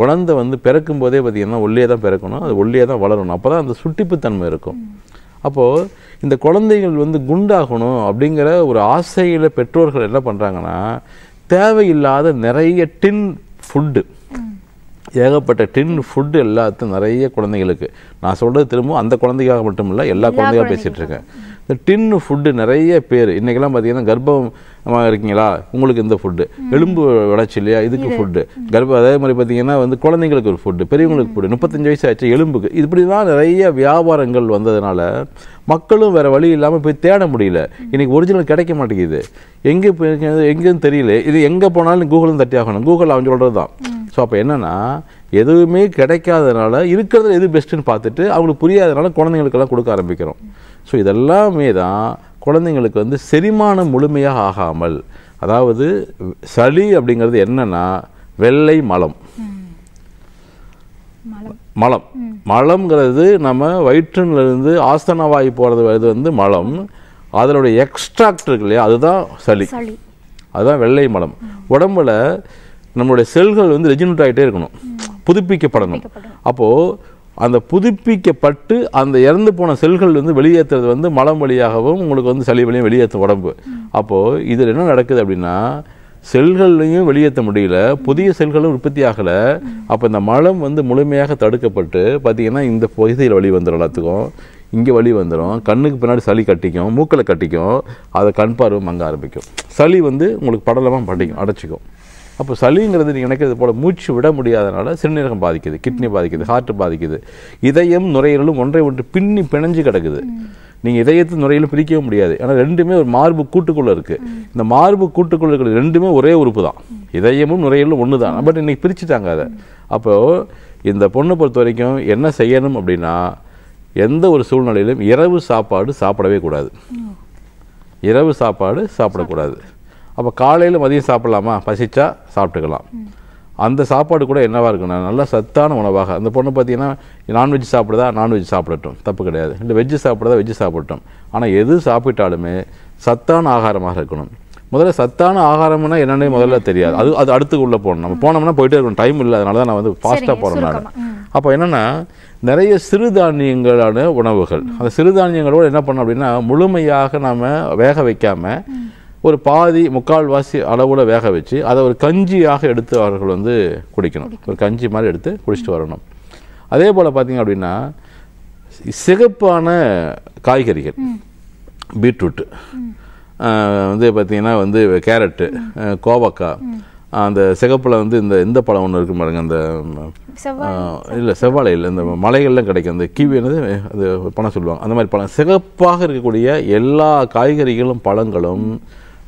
குழந்தை வந்து பிறக்கும் போதே பார்த்திங்கன்னா ஒல்லியே தான் பிறக்கணும் அது ஒல்லியே தான் வளரணும் அப்போ தான் அந்த சுட்டிப்புத்தன்மை இருக்கும் அப்போது இந்த குழந்தைகள் வந்து குண்டாகணும் அப்படிங்கிற ஒரு ஆசையில் பெற்றோர்கள் என்ன பண்ணுறாங்கன்னா தேவையில்லாத நிறைய டின் ஃபுட்டு ஏகப்பட்ட டின் ஃபுட்டு எல்லாத்தையும் நிறைய குழந்தைங்களுக்கு நான் சொல்கிறது திரும்பவும் அந்த குழந்தைக்காக மட்டும் இல்லை எல்லா குழந்தையாக பேசிகிட்டு இருக்கேன் இந்த டின்னு ஃபுட்டு நிறைய பேர் இன்றைக்கெல்லாம் பார்த்தீங்கன்னா கர்ப்பமாக இருக்கீங்களா உங்களுக்கு இந்த ஃபுட்டு எலும்பு வளர்ச்சி இல்லையா இதுக்கு ஃபுட்டு கர்ப்பம் அதே மாதிரி பார்த்தீங்கன்னா வந்து குழந்தைங்களுக்கு ஒரு ஃபுட்டு பெரியவங்களுக்கு ஃபுட்டு முப்பத்தஞ்சு வயசு ஆச்சு எலும்புக்கு இப்படி தான் நிறைய வியாபாரங்கள் வந்ததுனால மக்களும் வேறு வழி இல்லாமல் போய் தேட முடியல இன்றைக்கி ஒரிஜினல் கிடைக்க மாட்டேங்குது எங்கே போய் எங்கேன்னு தெரியல இது எங்கே போனாலும் கூகுளும் தட்டி ஆகணும் கூகுள் அவன் சொல்கிறது தான் ஸோ அப்போ என்னென்னா எதுவுமே கிடைக்காதனால இருக்கிறதுல எது பெஸ்ட்டுன்னு பார்த்துட்டு அவங்களுக்கு புரியாதனால குழந்தைங்களுக்கெல்லாம் கொடுக்க ஆரம்பிக்கிறோம் ஸோ இதெல்லாமே தான் குழந்தைங்களுக்கு வந்து செரிமானம் முழுமையாக ஆகாமல் அதாவது சளி அப்படிங்கிறது என்னன்னா வெள்ளை மலம் மலம் மலம்ங்கிறது நம்ம வயிற்றுலேருந்து ஆஸ்தன போகிறது இது வந்து மலம் அதனுடைய எக்ஸ்ட்ராக்ட் இருக்கு இல்லையா அதுதான் சளி அதுதான் வெள்ளை மலம் உடம்புல நம்மளுடைய செல்கள் வந்து ரெஜினூட் ஆகிட்டே இருக்கணும் புதுப்பிக்கப்படணும் அப்போது அந்த புதுப்பிக்கப்பட்டு அந்த இறந்து போன செல்கள் வந்து வெளியேற்றுறது வந்து மலம் வழியாகவும் உங்களுக்கு வந்து சளி வழியும் வெளியேற்ற உடம்பு அப்போது இதில் என்ன நடக்குது அப்படின்னா செல்கள்லையும் வெளியேற்ற முடியல புதிய செல்களும் உற்பத்தி ஆகலை அப்போ இந்த மலம் வந்து முழுமையாக தடுக்கப்பட்டு பார்த்திங்கன்னா இந்த பகுதியில் வழி வந்துடும் எல்லாத்துக்கும் இங்கே வழி வந்துடும் கண்ணுக்கு பின்னாடி சளி கட்டிக்கும் மூக்கில் கட்டிக்கும் அதை கண் பார்வை மங்க ஆரம்பிக்கும் சளி வந்து உங்களுக்கு படலமாக பண்ணிக்கும் அடைச்சிக்கும் அப்போ சளிங்கிறது நீங்கள் நினைக்கிறது போல் மூச்சு விட முடியாதனால சிறுநீரகம் பாதிக்குது கிட்னி பாதிக்குது ஹார்ட் பாதிக்குது இதயம் நுரையீரலும் ஒன்றை ஒன்று பின்னி பிணைஞ்சு கிடக்குது நீங்கள் இதயத்து நுரையிலும் பிரிக்கவே முடியாது ஏன்னா ரெண்டுமே ஒரு மார்பு கூட்டுக்குள்ளே இருக்குது இந்த மார்பு கூட்டுக்குள்ளே இருக்கிறது ரெண்டுமே ஒரே உறுப்பு தான் இதயமும் நுரையீரலும் ஒன்று தான் பட் இன்றைக்கி பிரிச்சுட்டாங்க அதை அப்போது இந்த பொண்ணை பொறுத்த வரைக்கும் என்ன செய்யணும் அப்படின்னா எந்த ஒரு சூழ்நிலையிலும் இரவு சாப்பாடு சாப்பிடவே கூடாது இரவு சாப்பாடு சாப்பிடக்கூடாது அப்போ காலையில் மதியம் சாப்பிட்லாமா பசிச்சா சாப்பிட்டுக்கலாம் அந்த சாப்பாடு கூட என்னவாக இருக்கணும் நல்லா சத்தான உணவாக அந்த பொண்ணு பார்த்தீங்கன்னா நான்வெஜ் சாப்பிடுதா நான்வெஜ் சாப்பிடட்டும் தப்பு கிடையாது இல்லை வெஜ்ஜு சாப்பிடுதா வெஜ்ஜு சாப்பிடட்டும் ஆனால் எது சாப்பிட்டாலுமே சத்தான ஆகாரமாக இருக்கணும் முதல்ல சத்தான ஆகாரம்னா என்னென்னே முதல்ல தெரியாது அது அது அடுத்து உள்ளே போகணும் நம்ம போனோம்னா போயிட்டே இருக்கணும் டைம் இல்லை அதனால தான் நான் வந்து ஃபாஸ்ட்டாக போகிறேன் நான் அப்போ என்னென்னா நிறைய சிறுதானியங்களான உணவுகள் அந்த சிறுதானியங்களோடு என்ன பண்ணோம் அப்படின்னா முழுமையாக நாம் வேக வைக்காமல் ஒரு பாதி முக்கால்வாசி அளவில் வேக வச்சு அதை ஒரு கஞ்சியாக எடுத்து அவர்கள் வந்து குடிக்கணும் ஒரு கஞ்சி மாதிரி எடுத்து குடிச்சிட்டு வரணும் அதே போல் பார்த்திங்க அப்படின்னா சிகப்பான காய்கறிகள் பீட்ரூட்டு வந்து பார்த்திங்கன்னா வந்து கேரட்டு கோவக்காய் அந்த சிகப்பில் வந்து இந்த எந்த பழம் ஒன்று இருக்கு பாருங்க அந்த இல்லை செவ்வாழை இல்லை இந்த மலைகள்லாம் கிடைக்கும் அந்த கிவி என்னது அது பழம் சொல்லுவாங்க அந்த மாதிரி பழம் சிகப்பாக இருக்கக்கூடிய எல்லா காய்கறிகளும் பழங்களும்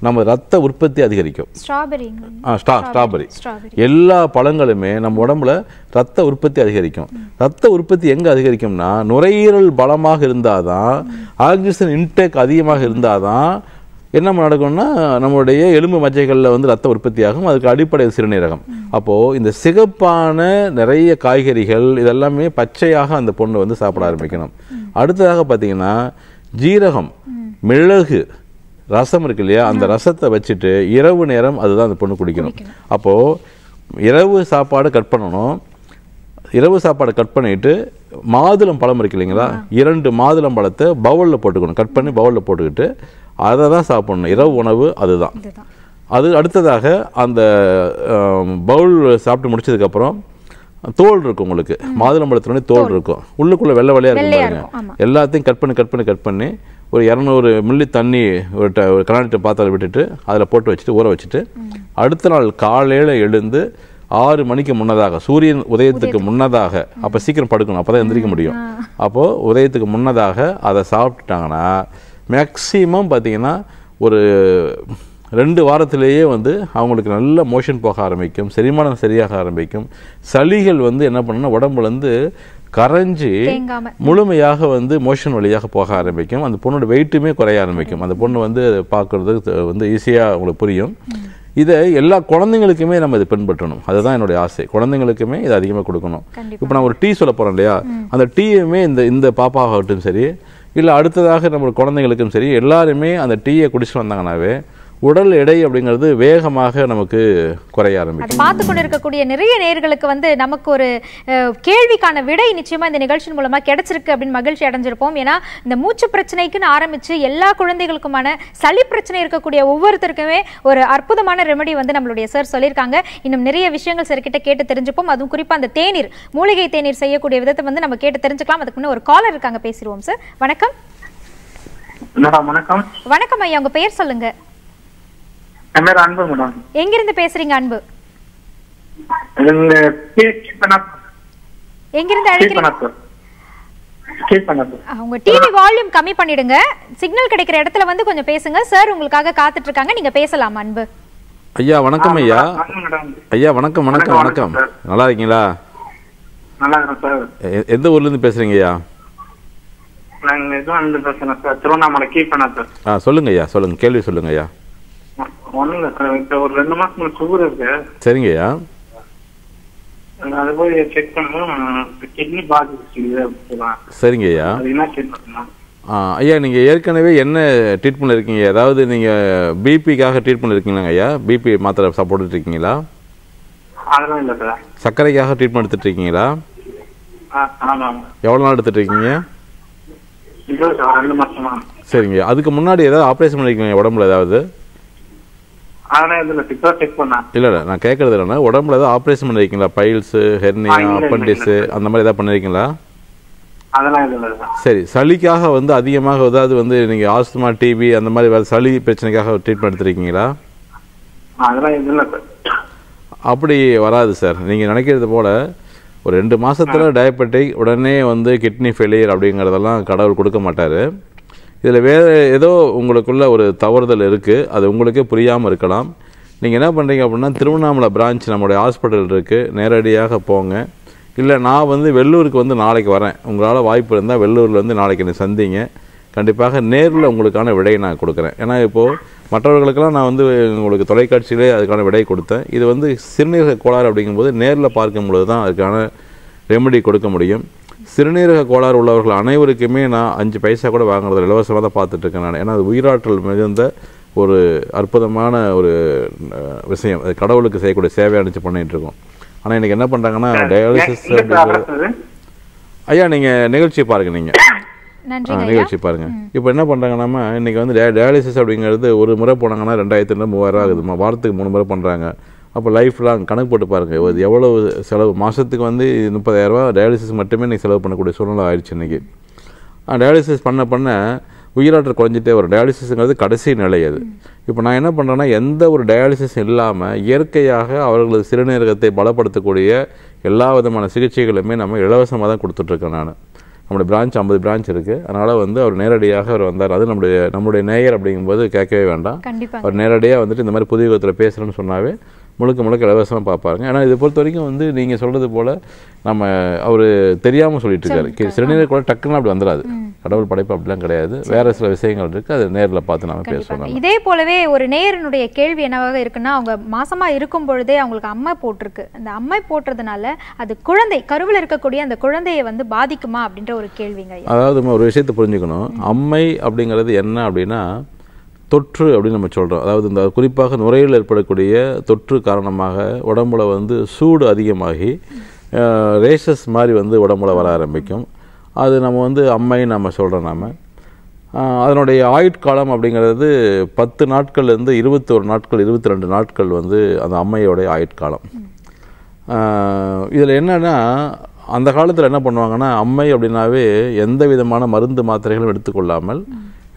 நம்ம ரத்த உற்பத்தி அதிகரிக்கும் ஸ்ட்ராபெரி ஸ்ட்ராபெரி எல்லா பழங்களுமே நம்ம உடம்புல ரத்த உற்பத்தி அதிகரிக்கும் ரத்த உற்பத்தி எங்கே அதிகரிக்கும்னா நுரையீரல் பலமாக இருந்தால் தான் ஆக்சிஜன் இன்டேக் அதிகமாக இருந்தால் தான் என்ன நடக்கும்னா நம்மளுடைய எலும்பு மஜ்ஜைகளில் வந்து ரத்த உற்பத்தி ஆகும் அதுக்கு அடிப்படை சிறுநீரகம் அப்போது இந்த சிகப்பான நிறைய காய்கறிகள் இதெல்லாமே பச்சையாக அந்த பொண்ணு வந்து சாப்பிட ஆரம்பிக்கணும் அடுத்ததாக பார்த்தீங்கன்னா ஜீரகம் மிளகு ரசம் இருக்கு இல்லையா அந்த ரசத்தை வச்சுட்டு இரவு நேரம் அதுதான் அந்த பொண்ணு குடிக்கணும் அப்போது இரவு சாப்பாடு கட் பண்ணணும் இரவு சாப்பாடை கட் பண்ணிட்டு மாதுளம் பழம் இருக்கு இல்லைங்களா இரண்டு மாதுளம் பழத்தை பவுலில் போட்டுக்கணும் கட் பண்ணி பவுலில் போட்டுக்கிட்டு அதை தான் சாப்பிடணும் இரவு உணவு அதுதான் அது அடுத்ததாக அந்த பவுல் சாப்பிட்டு முடிச்சதுக்கப்புறம் தோல் இருக்கும் உங்களுக்கு மாதுளம்பழத்துலனே தோல் இருக்கும் உள்ளுக்குள்ளே வெள்ளை வெள்ளையாக இருக்கும் பாருங்க எல்லாத்தையும் கட் பண்ணி கட் பண்ணி கட் பண்ணி ஒரு இரநூறு மில்லி தண்ணி ஒரு ட ஒரு கலாண்டிட்ட பாத்திரம் விட்டுட்டு அதில் போட்டு வச்சுட்டு ஊற வச்சுட்டு அடுத்த நாள் காலையில் எழுந்து ஆறு மணிக்கு முன்னதாக சூரியன் உதயத்துக்கு முன்னதாக அப்போ சீக்கிரம் படுக்கணும் அப்போ தான் எந்திரிக்க முடியும் அப்போது உதயத்துக்கு முன்னதாக அதை சாப்பிட்டுட்டாங்கன்னா மேக்சிமம் பார்த்தீங்கன்னா ஒரு ரெண்டு வாரத்திலேயே வந்து அவங்களுக்கு நல்ல மோஷன் போக ஆரம்பிக்கும் செரிமானம் சரியாக ஆரம்பிக்கும் சளிகள் வந்து என்ன பண்ணணும் உடம்புலேருந்து கரைஞ்சி முழுமையாக வந்து மோஷன் வழியாக போக ஆரம்பிக்கும் அந்த பொண்ணோட வெயிட்டுமே குறைய ஆரம்பிக்கும் அந்த பொண்ணு வந்து பார்க்குறது வந்து ஈஸியாக அவங்களுக்கு புரியும் இதை எல்லா குழந்தைங்களுக்குமே நம்ம இதை பின்பற்றணும் அதுதான் என்னுடைய ஆசை குழந்தைங்களுக்குமே இதை அதிகமாக கொடுக்கணும் இப்போ நான் ஒரு டீ சொல்ல போகிறோம் இல்லையா அந்த டீயுமே இந்த இந்த பாப்பாவாகட்டும் சரி இல்லை அடுத்ததாக நம்ம குழந்தைங்களுக்கும் சரி எல்லாருமே அந்த டீயை குடிச்சுட்டு வந்தாங்கன்னாவே உடல் எடை அப்படிங்கிறது வேகமாக நமக்கு குறைய ஆரம்பிக்கும் பார்த்து கொண்டிருக்கக்கூடிய இருக்கக்கூடிய நிறைய நேர்களுக்கு வந்து நமக்கு ஒரு கேள்விக்கான விடை நிச்சயமா இந்த நிகழ்ச்சியின் மூலமா கிடைச்சிருக்கு அப்படின்னு மகிழ்ச்சி அடைஞ்சிருப்போம் ஏன்னா இந்த மூச்சு பிரச்சனைக்குன்னு ஆரம்பிச்சு எல்லா குழந்தைகளுக்குமான சளி பிரச்சனை இருக்கக்கூடிய ஒவ்வொருத்தருக்குமே ஒரு அற்புதமான ரெமெடி வந்து நம்மளுடைய சார் சொல்லியிருக்காங்க இன்னும் நிறைய விஷயங்கள் சார் கிட்ட கேட்டு தெரிஞ்சுப்போம் அதுவும் குறிப்பா அந்த தேநீர் மூலிகை தேநீர் செய்யக்கூடிய விதத்தை வந்து நம்ம கேட்டு தெரிஞ்சுக்கலாம் அதுக்கு முன்னே ஒரு காலர் இருக்காங்க பேசிடுவோம் சார் வணக்கம் வணக்கம் ஐயா உங்க பெயர் சொல்லுங்க என் அன்பு மேடம் எங்க இருந்து பேசுறீங்க அன்பு எங்க இருந்து அழைக்கிறீங்க உங்க டிவி வால்யூம் கம்மி பண்ணிடுங்க சிக்னல் கிடைக்கிற இடத்துல வந்து கொஞ்சம் பேசுங்க சார் உங்களுக்காக காத்துட்டு இருக்காங்க நீங்க பேசலாம் அன்பு ஐயா வணக்கம் ஐயா ஐயா வணக்கம் வணக்கம் வணக்கம் நல்லா இருக்கீங்களா நல்லா எந்த ஊர்ல இருந்து பேசுறீங்க ஐயா நாங்க திருவண்ணாமலை கீழ்பண்ணா சார் சொல்லுங்க ஐயா சொல்லுங்க கேள்வி சொல்லுங்க ஐயா ஒரு ரெண்டு மாசம் சுகர் இருக்கு சரிங்கய்யா அது போய் செக் பண்ணுவோம் கிட்னி பாதிச்சு சரிங்க ஐயா ஐயா நீங்கள் ஏற்கனவே என்ன ட்ரீட்மெண்ட் இருக்கீங்க அதாவது நீங்க பிபிக்காக ட்ரீட்மெண்ட் இருக்கீங்களா ஐயா பிபி மாத்திரை சாப்பிட்டு இருக்கீங்களா அதெல்லாம் இல்லை சார் சர்க்கரைக்காக ட்ரீட்மெண்ட் எடுத்துட்டு இருக்கீங்களா எவ்வளவு நாள் எடுத்துட்டு இருக்கீங்க சரிங்க அதுக்கு முன்னாடி ஏதாவது ஆப்ரேஷன் பண்ணிருக்கீங்க உடம்புல ஏதாவது இல்ல நான் உடம்புல ஏதாவது பண்ணிருக்கீங்களா பைல்ஸ் ஹெர்னியா அந்த மாதிரி பண்ணிருக்கீங்களா சரி சளிக்காக வந்து அதிகமாக ஏதாவது வந்து நீங்க ஆஸ்துமா அந்த மாதிரி சளி பிரச்சனைக்காக அப்படி வராது சார் நீங்க நினைக்கிறது போல ஒரு ரெண்டு மாசத்துல டயபெட்டிக் உடனே வந்து கிட்னி ஃபெயிலியர் அப்படிங்கறதெல்லாம் கடவுள் கொடுக்க மாட்டாரு இதில் வேறு ஏதோ உங்களுக்குள்ள ஒரு தவறுதல் இருக்குது அது உங்களுக்கே புரியாமல் இருக்கலாம் நீங்கள் என்ன பண்ணுறீங்க அப்படின்னா திருவண்ணாமலை பிரான்ச் நம்மளுடைய ஹாஸ்பிட்டல் இருக்குது நேரடியாக போங்க இல்லை நான் வந்து வெள்ளூருக்கு வந்து நாளைக்கு வரேன் உங்களால் வாய்ப்பு இருந்தால் வெள்ளூரில் வந்து நாளைக்கு என்னை சந்திங்க கண்டிப்பாக நேரில் உங்களுக்கான விடையை நான் கொடுக்குறேன் ஏன்னா இப்போது மற்றவர்களுக்கெல்லாம் நான் வந்து உங்களுக்கு தொலைக்காட்சியிலே அதுக்கான விடை கொடுத்தேன் இது வந்து சிறுநீரக கோளாறு அப்படிங்கும்போது நேரில் பார்க்கும் பொழுது தான் அதுக்கான ரெமெடி கொடுக்க முடியும் சிறுநீரக கோளாறு உள்ளவர்கள் அனைவருக்குமே நான் அஞ்சு பைசா கூட வாங்குறது இலவசமாக தான் பார்த்துட்ருக்கேன் நான் ஏன்னா அது உயிராற்றல் மிகுந்த ஒரு அற்புதமான ஒரு விஷயம் கடவுளுக்கு செய்யக்கூடிய சேவை அனுப்பிச்சு பண்ணிகிட்ருக்கோம் ஆனால் இன்றைக்கி என்ன பண்ணுறாங்கன்னா டயாலிசிஸ் ஐயா நீங்கள் நிகழ்ச்சி பாருங்கள் நீங்கள் நிகழ்ச்சி பாருங்க இப்போ என்ன பண்ணுறாங்கன்னா இன்றைக்கி வந்து டயாலிசிஸ் அப்படிங்கிறது ஒரு முறை போனாங்கன்னா ரெண்டாயிரத்தி ரெண்டு மூவாயிரம் ஆகுதுமா வாரத்துக்கு மூணு முறை பண்ணுறாங்க அப்போ லைஃப் லாங் கணக்கு போட்டு பாருங்கள் அது எவ்வளோ செலவு மாதத்துக்கு வந்து முப்பதாயிரரூபா டயாலிசிஸ் மட்டுமே நீங்கள் செலவு பண்ணக்கூடிய சூழ்நிலை ஆயிடுச்சு இன்றைக்கி டயாலிசிஸ் பண்ண பண்ண உயிராற்றல் குறைஞ்சிட்டே வரும் டயாலிசிஸுங்கிறது கடைசி நிலை அது இப்போ நான் என்ன பண்ணுறேன்னா எந்த ஒரு டயாலிசிஸ் இல்லாமல் இயற்கையாக அவர்களது சிறுநீரகத்தை பலப்படுத்தக்கூடிய எல்லா விதமான சிகிச்சைகளுமே நம்ம இலவசமாக தான் கொடுத்துட்ருக்கேன் நான் நம்மளுடைய பிரான்ச் ஐம்பது பிரான்ச் இருக்குது அதனால் வந்து அவர் நேரடியாக அவர் வந்தார் அது நம்முடைய நம்முடைய நேயர் அப்படிங்கும்போது கேட்கவே வேண்டாம் அவர் நேரடியாக வந்துட்டு இந்த மாதிரி புதிய விதத்தில் பேசுகிறேன்னு சொன்னாவே முழுக்க முழுக்க இலவசமாக பார்ப்பாருங்க ஆனால் இதை பொறுத்த வரைக்கும் வந்து நீங்கள் சொல்கிறது போல் நம்ம அவர் தெரியாமல் சொல்லிட்டு இருக்காரு சிறுநீர் கூட டக்குன்னு அப்படி வந்துடாது கடவுள் படைப்பு அப்படிலாம் கிடையாது வேற சில விஷயங்கள் இருக்குது அது நேரில் பார்த்து நம்ம பேசணும் இதே போலவே ஒரு நேரனுடைய கேள்வி என்னவாக இருக்குன்னா அவங்க மாசமாக இருக்கும் பொழுதே அவங்களுக்கு அம்மை போட்டிருக்கு அந்த அம்மை போட்டுறதுனால அது குழந்தை கருவில் இருக்கக்கூடிய அந்த குழந்தையை வந்து பாதிக்குமா அப்படின்ற ஒரு கேள்விங்க அதாவது ஒரு விஷயத்தை புரிஞ்சுக்கணும் அம்மை அப்படிங்கிறது என்ன அப்படின்னா தொற்று அப்படின்னு நம்ம சொல்கிறோம் அதாவது இந்த குறிப்பாக நுரையில் ஏற்படக்கூடிய தொற்று காரணமாக உடம்புல வந்து சூடு அதிகமாகி ரேஷஸ் மாதிரி வந்து உடம்புல வர ஆரம்பிக்கும் அது நம்ம வந்து அம்மைன்னு நம்ம சொல்கிறோம் நாம் அதனுடைய ஆயுட்காலம் அப்படிங்கிறது பத்து நாட்கள்லேருந்து இருபத்தி நாட்கள் இருபத்தி ரெண்டு நாட்கள் வந்து அந்த அம்மையோடைய ஆயுட்காலம் இதில் என்னென்னா அந்த காலத்தில் என்ன பண்ணுவாங்கன்னா அம்மை அப்படின்னாவே எந்த விதமான மருந்து மாத்திரைகளும் எடுத்துக்கொள்ளாமல்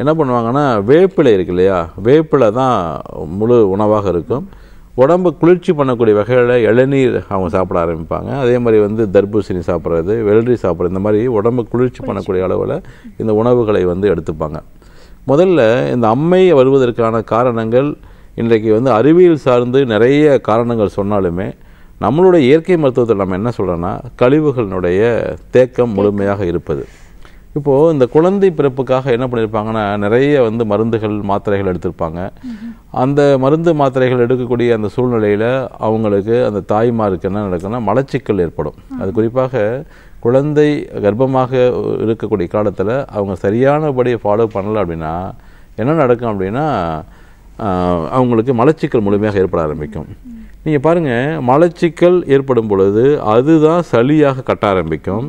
என்ன பண்ணுவாங்கன்னா வேப்பிலை இருக்கு இல்லையா வேப்பிலை தான் முழு உணவாக இருக்கும் உடம்பு குளிர்ச்சி பண்ணக்கூடிய வகையில் இளநீர் அவங்க சாப்பிட ஆரம்பிப்பாங்க அதே மாதிரி வந்து தர்பூசணி சாப்பிட்றது வெள்ளரி சாப்பிட்றது இந்த மாதிரி உடம்பு குளிர்ச்சி பண்ணக்கூடிய அளவில் இந்த உணவுகளை வந்து எடுத்துப்பாங்க முதல்ல இந்த அம்மை வருவதற்கான காரணங்கள் இன்றைக்கு வந்து அறிவியல் சார்ந்து நிறைய காரணங்கள் சொன்னாலுமே நம்மளுடைய இயற்கை மருத்துவத்தில் நம்ம என்ன சொல்கிறோன்னா கழிவுகளினுடைய தேக்கம் முழுமையாக இருப்பது இப்போது இந்த குழந்தை பிறப்புக்காக என்ன பண்ணியிருப்பாங்கன்னா நிறைய வந்து மருந்துகள் மாத்திரைகள் எடுத்திருப்பாங்க அந்த மருந்து மாத்திரைகள் எடுக்கக்கூடிய அந்த சூழ்நிலையில் அவங்களுக்கு அந்த தாய்மாருக்கு என்ன நடக்குன்னா மலச்சிக்கல் ஏற்படும் அது குறிப்பாக குழந்தை கர்ப்பமாக இருக்கக்கூடிய காலத்தில் அவங்க சரியானபடி ஃபாலோ பண்ணல அப்படின்னா என்ன நடக்கும் அப்படின்னா அவங்களுக்கு மலச்சிக்கல் முழுமையாக ஏற்பட ஆரம்பிக்கும் நீங்கள் பாருங்கள் மலச்சிக்கல் ஏற்படும் பொழுது அதுதான் சளியாக கட்ட ஆரம்பிக்கும்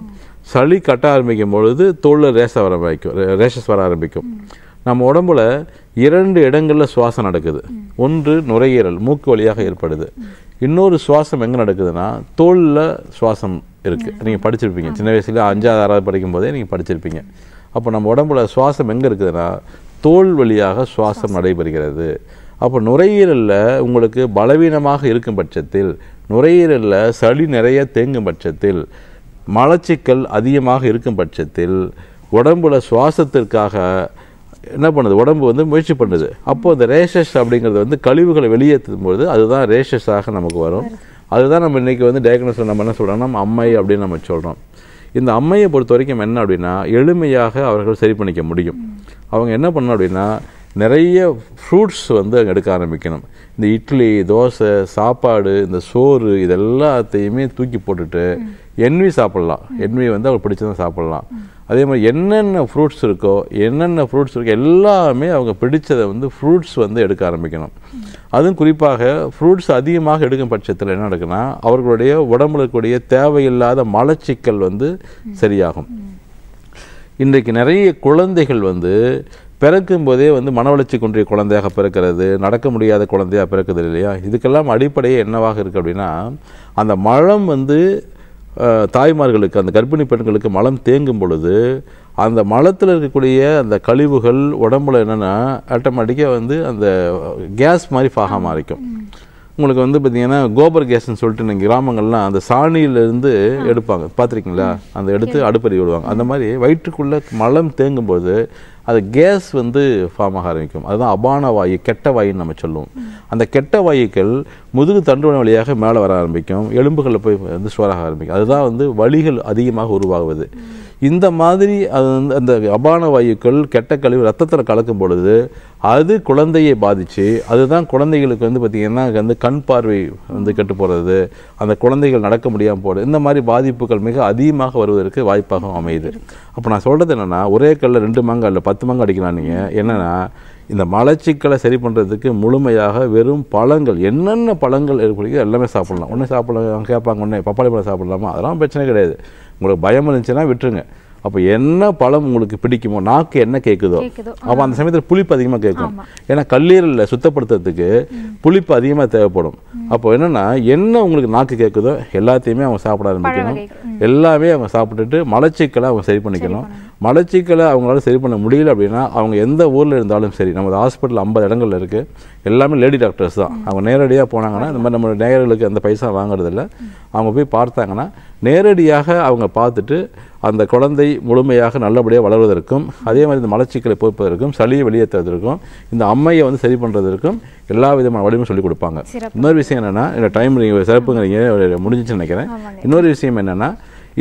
சளி கட்ட ஆரம்பிக்கும் பொழுது தோளில் ரேச வர ஆரம்பிக்கும் ரேஷஸ் வர ஆரம்பிக்கும் நம்ம உடம்புல இரண்டு இடங்களில் சுவாசம் நடக்குது ஒன்று நுரையீரல் மூக்கு வழியாக ஏற்படுது இன்னொரு சுவாசம் எங்கே நடக்குதுன்னா தோளில் சுவாசம் இருக்குது நீங்கள் படிச்சிருப்பீங்க சின்ன வயசுல அஞ்சாவது ஆறாவது படிக்கும் போதே நீங்கள் படிச்சிருப்பீங்க அப்போ நம்ம உடம்புல சுவாசம் எங்கே இருக்குதுன்னா தோல் வழியாக சுவாசம் நடைபெறுகிறது அப்போ நுரையீரலில் உங்களுக்கு பலவீனமாக இருக்கும் பட்சத்தில் நுரையீரலில் சளி நிறைய தேங்கும் பட்சத்தில் மலச்சிக்கல் அதிகமாக இருக்கும் பட்சத்தில் உடம்புல சுவாசத்திற்காக என்ன பண்ணுது உடம்பு வந்து முயற்சி பண்ணுது அப்போது அந்த ரேஷஸ் அப்படிங்கிறது வந்து கழிவுகளை வெளியேற்றும் பொழுது அதுதான் ரேஷஸாக நமக்கு வரும் அதுதான் நம்ம இன்றைக்கி வந்து டயக்னோஸில் நம்ம என்ன சொல்கிறோம் அம்மை அப்படின்னு நம்ம சொல்கிறோம் இந்த அம்மையை பொறுத்த வரைக்கும் என்ன அப்படின்னா எளிமையாக அவர்கள் சரி பண்ணிக்க முடியும் அவங்க என்ன பண்ணணும் அப்படின்னா நிறைய ஃப்ரூட்ஸ் வந்து அங்கே எடுக்க ஆரம்பிக்கணும் இந்த இட்லி தோசை சாப்பாடு இந்த சோறு இதெல்லாத்தையுமே தூக்கி போட்டுட்டு என்வி சாப்பிட்லாம் என்வி வந்து அவங்களுக்கு பிடிச்சதான் சாப்பிட்லாம் அதே மாதிரி என்னென்ன ஃப்ரூட்ஸ் இருக்கோ என்னென்ன ஃப்ரூட்ஸ் இருக்கோ எல்லாமே அவங்க பிடிச்சதை வந்து ஃப்ரூட்ஸ் வந்து எடுக்க ஆரம்பிக்கணும் அதுவும் குறிப்பாக ஃப்ரூட்ஸ் அதிகமாக எடுக்கும் பட்சத்தில் என்ன நடக்குன்னா அவர்களுடைய உடம்புல இருக்கக்கூடிய தேவையில்லாத மலச்சிக்கல் வந்து சரியாகும் இன்றைக்கு நிறைய குழந்தைகள் வந்து பிறக்கும் போதே வந்து மன வளர்ச்சி குன்றிய குழந்தையாக பிறக்கிறது நடக்க முடியாத குழந்தையாக பிறக்குது இல்லையா இதுக்கெல்லாம் அடிப்படையே என்னவாக இருக்குது அப்படின்னா அந்த மழம் வந்து தாய்மார்களுக்கு அந்த கர்ப்பிணி பெண்களுக்கு மலம் தேங்கும் பொழுது அந்த மலத்தில் இருக்கக்கூடிய அந்த கழிவுகள் உடம்புல என்னென்னா ஆட்டோமேட்டிக்காக வந்து அந்த கேஸ் மாதிரி ஃபாகமாக இருக்கும் உங்களுக்கு வந்து பார்த்தீங்கன்னா கோபர் கேஸ்ன்னு சொல்லிட்டு நீங்கள் கிராமங்கள்லாம் அந்த சாணியிலேருந்து எடுப்பாங்க பார்த்துருக்கீங்களா அந்த எடுத்து அடுப்பறி விடுவாங்க அந்த மாதிரி வயிற்றுக்குள்ளே மலம் தேங்கும்போது அது கேஸ் வந்து ஃபார்ம் ஆக ஆரம்பிக்கும் அதுதான் அபான வாயு கெட்ட வாயுன்னு நம்ம சொல்லுவோம் அந்த கெட்ட வாயுக்கள் முதுகு தண்டுவன வழியாக மேலே வர ஆரம்பிக்கும் எலும்புகளில் போய் வந்து ஸ்டோர் ஆக ஆரம்பிக்கும் அதுதான் வந்து வழிகள் அதிகமாக உருவாகுவது இந்த மாதிரி அது அந்த அபான வாயுக்கள் கெட்ட கழிவு ரத்தத்தில் கலக்கும் பொழுது அது குழந்தையை பாதித்து அதுதான் குழந்தைகளுக்கு வந்து பார்த்திங்கன்னா வந்து கண் பார்வை வந்து கெட்டு போகிறது அந்த குழந்தைகள் நடக்க முடியாமல் போகிறது இந்த மாதிரி பாதிப்புகள் மிக அதிகமாக வருவதற்கு வாய்ப்பாகவும் அமையுது அப்போ நான் சொல்கிறது என்னென்னா ஒரே கல்லில் ரெண்டு மாங்காய் இல்லை பத்து மாங்காய் அடிக்கலாம் நீங்கள் என்னென்னா இந்த மலச்சிக்கலை சரி பண்ணுறதுக்கு முழுமையாக வெறும் பழங்கள் என்னென்ன பழங்கள் இருக்கோ எல்லாமே சாப்பிட்லாம் ஒன்றே சாப்பிடலாம் கேட்பாங்க ஒன்றே பப்பாளி பழம் சாப்பிட்லாமா அதெல்லாம் பிரச்சனை கிடையாது உங்களுக்கு பயம் இருந்துச்சுன்னா விட்டுருங்க அப்போ என்ன பழம் உங்களுக்கு பிடிக்குமோ நாக்கு என்ன கேட்குதோ அப்போ அந்த சமயத்தில் புளிப்பு அதிகமாக கேட்கும் ஏன்னா கல்லீரலில் சுத்தப்படுத்துறதுக்கு புளிப்பு அதிகமாக தேவைப்படும் அப்போ என்னென்னா என்ன உங்களுக்கு நாக்கு கேட்குதோ எல்லாத்தையுமே அவங்க சாப்பிட ஆரம்பிக்கணும் எல்லாமே அவங்க சாப்பிட்டுட்டு மலச்சிக்கலை அவங்க சரி பண்ணிக்கணும் மலச்சிக்கலை அவங்களால சரி பண்ண முடியல அப்படின்னா அவங்க எந்த ஊரில் இருந்தாலும் சரி நமது ஹாஸ்பிட்டல் ஐம்பது இடங்கள்ல இருக்குது எல்லாமே லேடி டாக்டர்ஸ் தான் அவங்க நேரடியாக போனாங்கன்னா இந்த மாதிரி நம்ம நேயர்களுக்கு அந்த பைசா வாங்குறதில்ல அவங்க போய் பார்த்தாங்கன்னா நேரடியாக அவங்க பார்த்துட்டு அந்த குழந்தை முழுமையாக நல்லபடியாக வளர்வதற்கும் அதே மாதிரி இந்த மலச்சிக்கலை போய்ப்பதற்கும் சளியை வெளியேற்றுவதற்கும் இந்த அம்மையை வந்து சரி பண்ணுறதற்கும் எல்லா விதமான வழிமும் சொல்லிக் கொடுப்பாங்க இன்னொரு விஷயம் என்னென்னா டைம் நீங்கள் சிறப்புங்கிறீங்க முடிஞ்சிச்சு நினைக்கிறேன் இன்னொரு விஷயம் என்னென்னா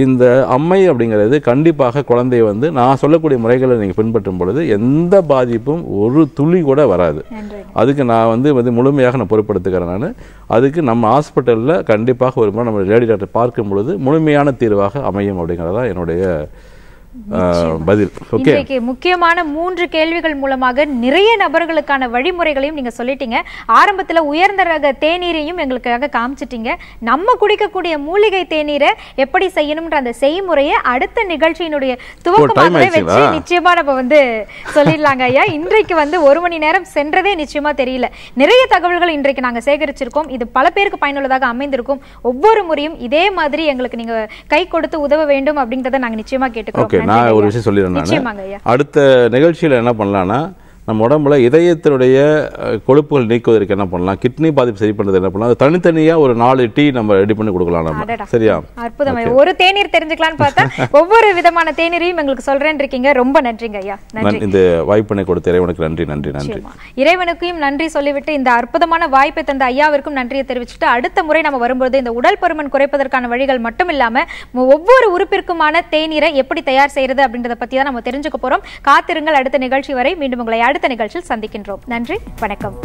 இந்த அம்மை அப்படிங்கிறது கண்டிப்பாக குழந்தைய வந்து நான் சொல்லக்கூடிய முறைகளை நீங்கள் பின்பற்றும் பொழுது எந்த பாதிப்பும் ஒரு துளி கூட வராது அதுக்கு நான் வந்து வந்து முழுமையாக நான் பொருட்படுத்துக்கிறேன் நான் அதுக்கு நம்ம ஹாஸ்பிட்டலில் கண்டிப்பாக ஒரு முறை நம்ம லேடி டாக்டர் பார்க்கும் பொழுது முழுமையான தீர்வாக அமையும் அப்படிங்கிறதான் என்னுடைய பதில் ஓகே முக்கியமான மூன்று கேள்விகள் மூலமாக நிறைய நபர்களுக்கான வழிமுறைகளையும் நீங்க சொல்லிட்டீங்க ஆரம்பத்துல உயர்ந்த ரக தேநீரையும் எங்களுக்காக காமிச்சிட்டீங்க நம்ம குடிக்கக்கூடிய மூலிகை தேநீரை எப்படி செய்யணும்ன்ற அந்த செய்முறையை அடுத்த நிகழ்ச்சியினுடைய துவக்கமாகவே வச்சு நிச்சயமா நம்ம வந்து சொல்லிடலாங்க ஐயா இன்றைக்கு வந்து ஒரு மணி நேரம் சென்றதே நிச்சயமா தெரியல நிறைய தகவல்கள் இன்றைக்கு நாங்க சேகரிச்சிருக்கோம் இது பல பேருக்கு பயனுள்ளதாக அமைந்திருக்கும் ஒவ்வொரு முறையும் இதே மாதிரி எங்களுக்கு நீங்க கை கொடுத்து உதவ வேண்டும் அப்படிங்கறத நாங்க நிச்சயமா கேட்டுக்கிறோம் நான் ஒரு விஷயம் சொல்லிடுறேன் நான் அடுத்த நிகழ்ச்சியில் என்ன பண்ணலான்னா நம்ம உடம்புல இதயத்தினுடைய கொழுப்புகள் நீக்குவதற்கு என்ன பண்ணலாம் கிட்னி பாதிப்பு சரி பண்ணுறது என்ன பண்ணலாம் தனித்தனியா ஒரு நாலு டீ நம்ம ரெடி பண்ணி கொடுக்கலாம் நம்ம சரியா அற்புதம் ஒரு தேநீர் தெரிஞ்சுக்கலாம்னு பார்த்தா (laughs) ஒவ்வொரு விதமான தேநீரையும் எங்களுக்கு சொல்றேன் இருக்கீங்க ரொம்ப நன்றிங்க ஐயா இந்த வாய்ப்பினை கொடுத்த இறைவனுக்கு நன்றி நன்றி நன்றி இறைவனுக்கும் நன்றி சொல்லிவிட்டு இந்த அற்புதமான வாய்ப்பை தந்த ஐயாவிற்கும் நன்றியை தெரிவிச்சுட்டு அடுத்த முறை நம்ம வரும்போது இந்த உடல் பருமன் குறைப்பதற்கான வழிகள் மட்டும் இல்லாம ஒவ்வொரு உறுப்பிற்குமான தேநீரை எப்படி தயார் செய்யறது அப்படின்றத பத்தி தான் நம்ம தெரிஞ்சுக்க போறோம் காத்திருங்கள் அடுத்த நிகழ்ச்சி வரை மீண்டும் உங்களை அடுத்த அடுத்த நிகழ்ச்சியில் சந்திக்கின்றோம் நன்றி வணக்கம்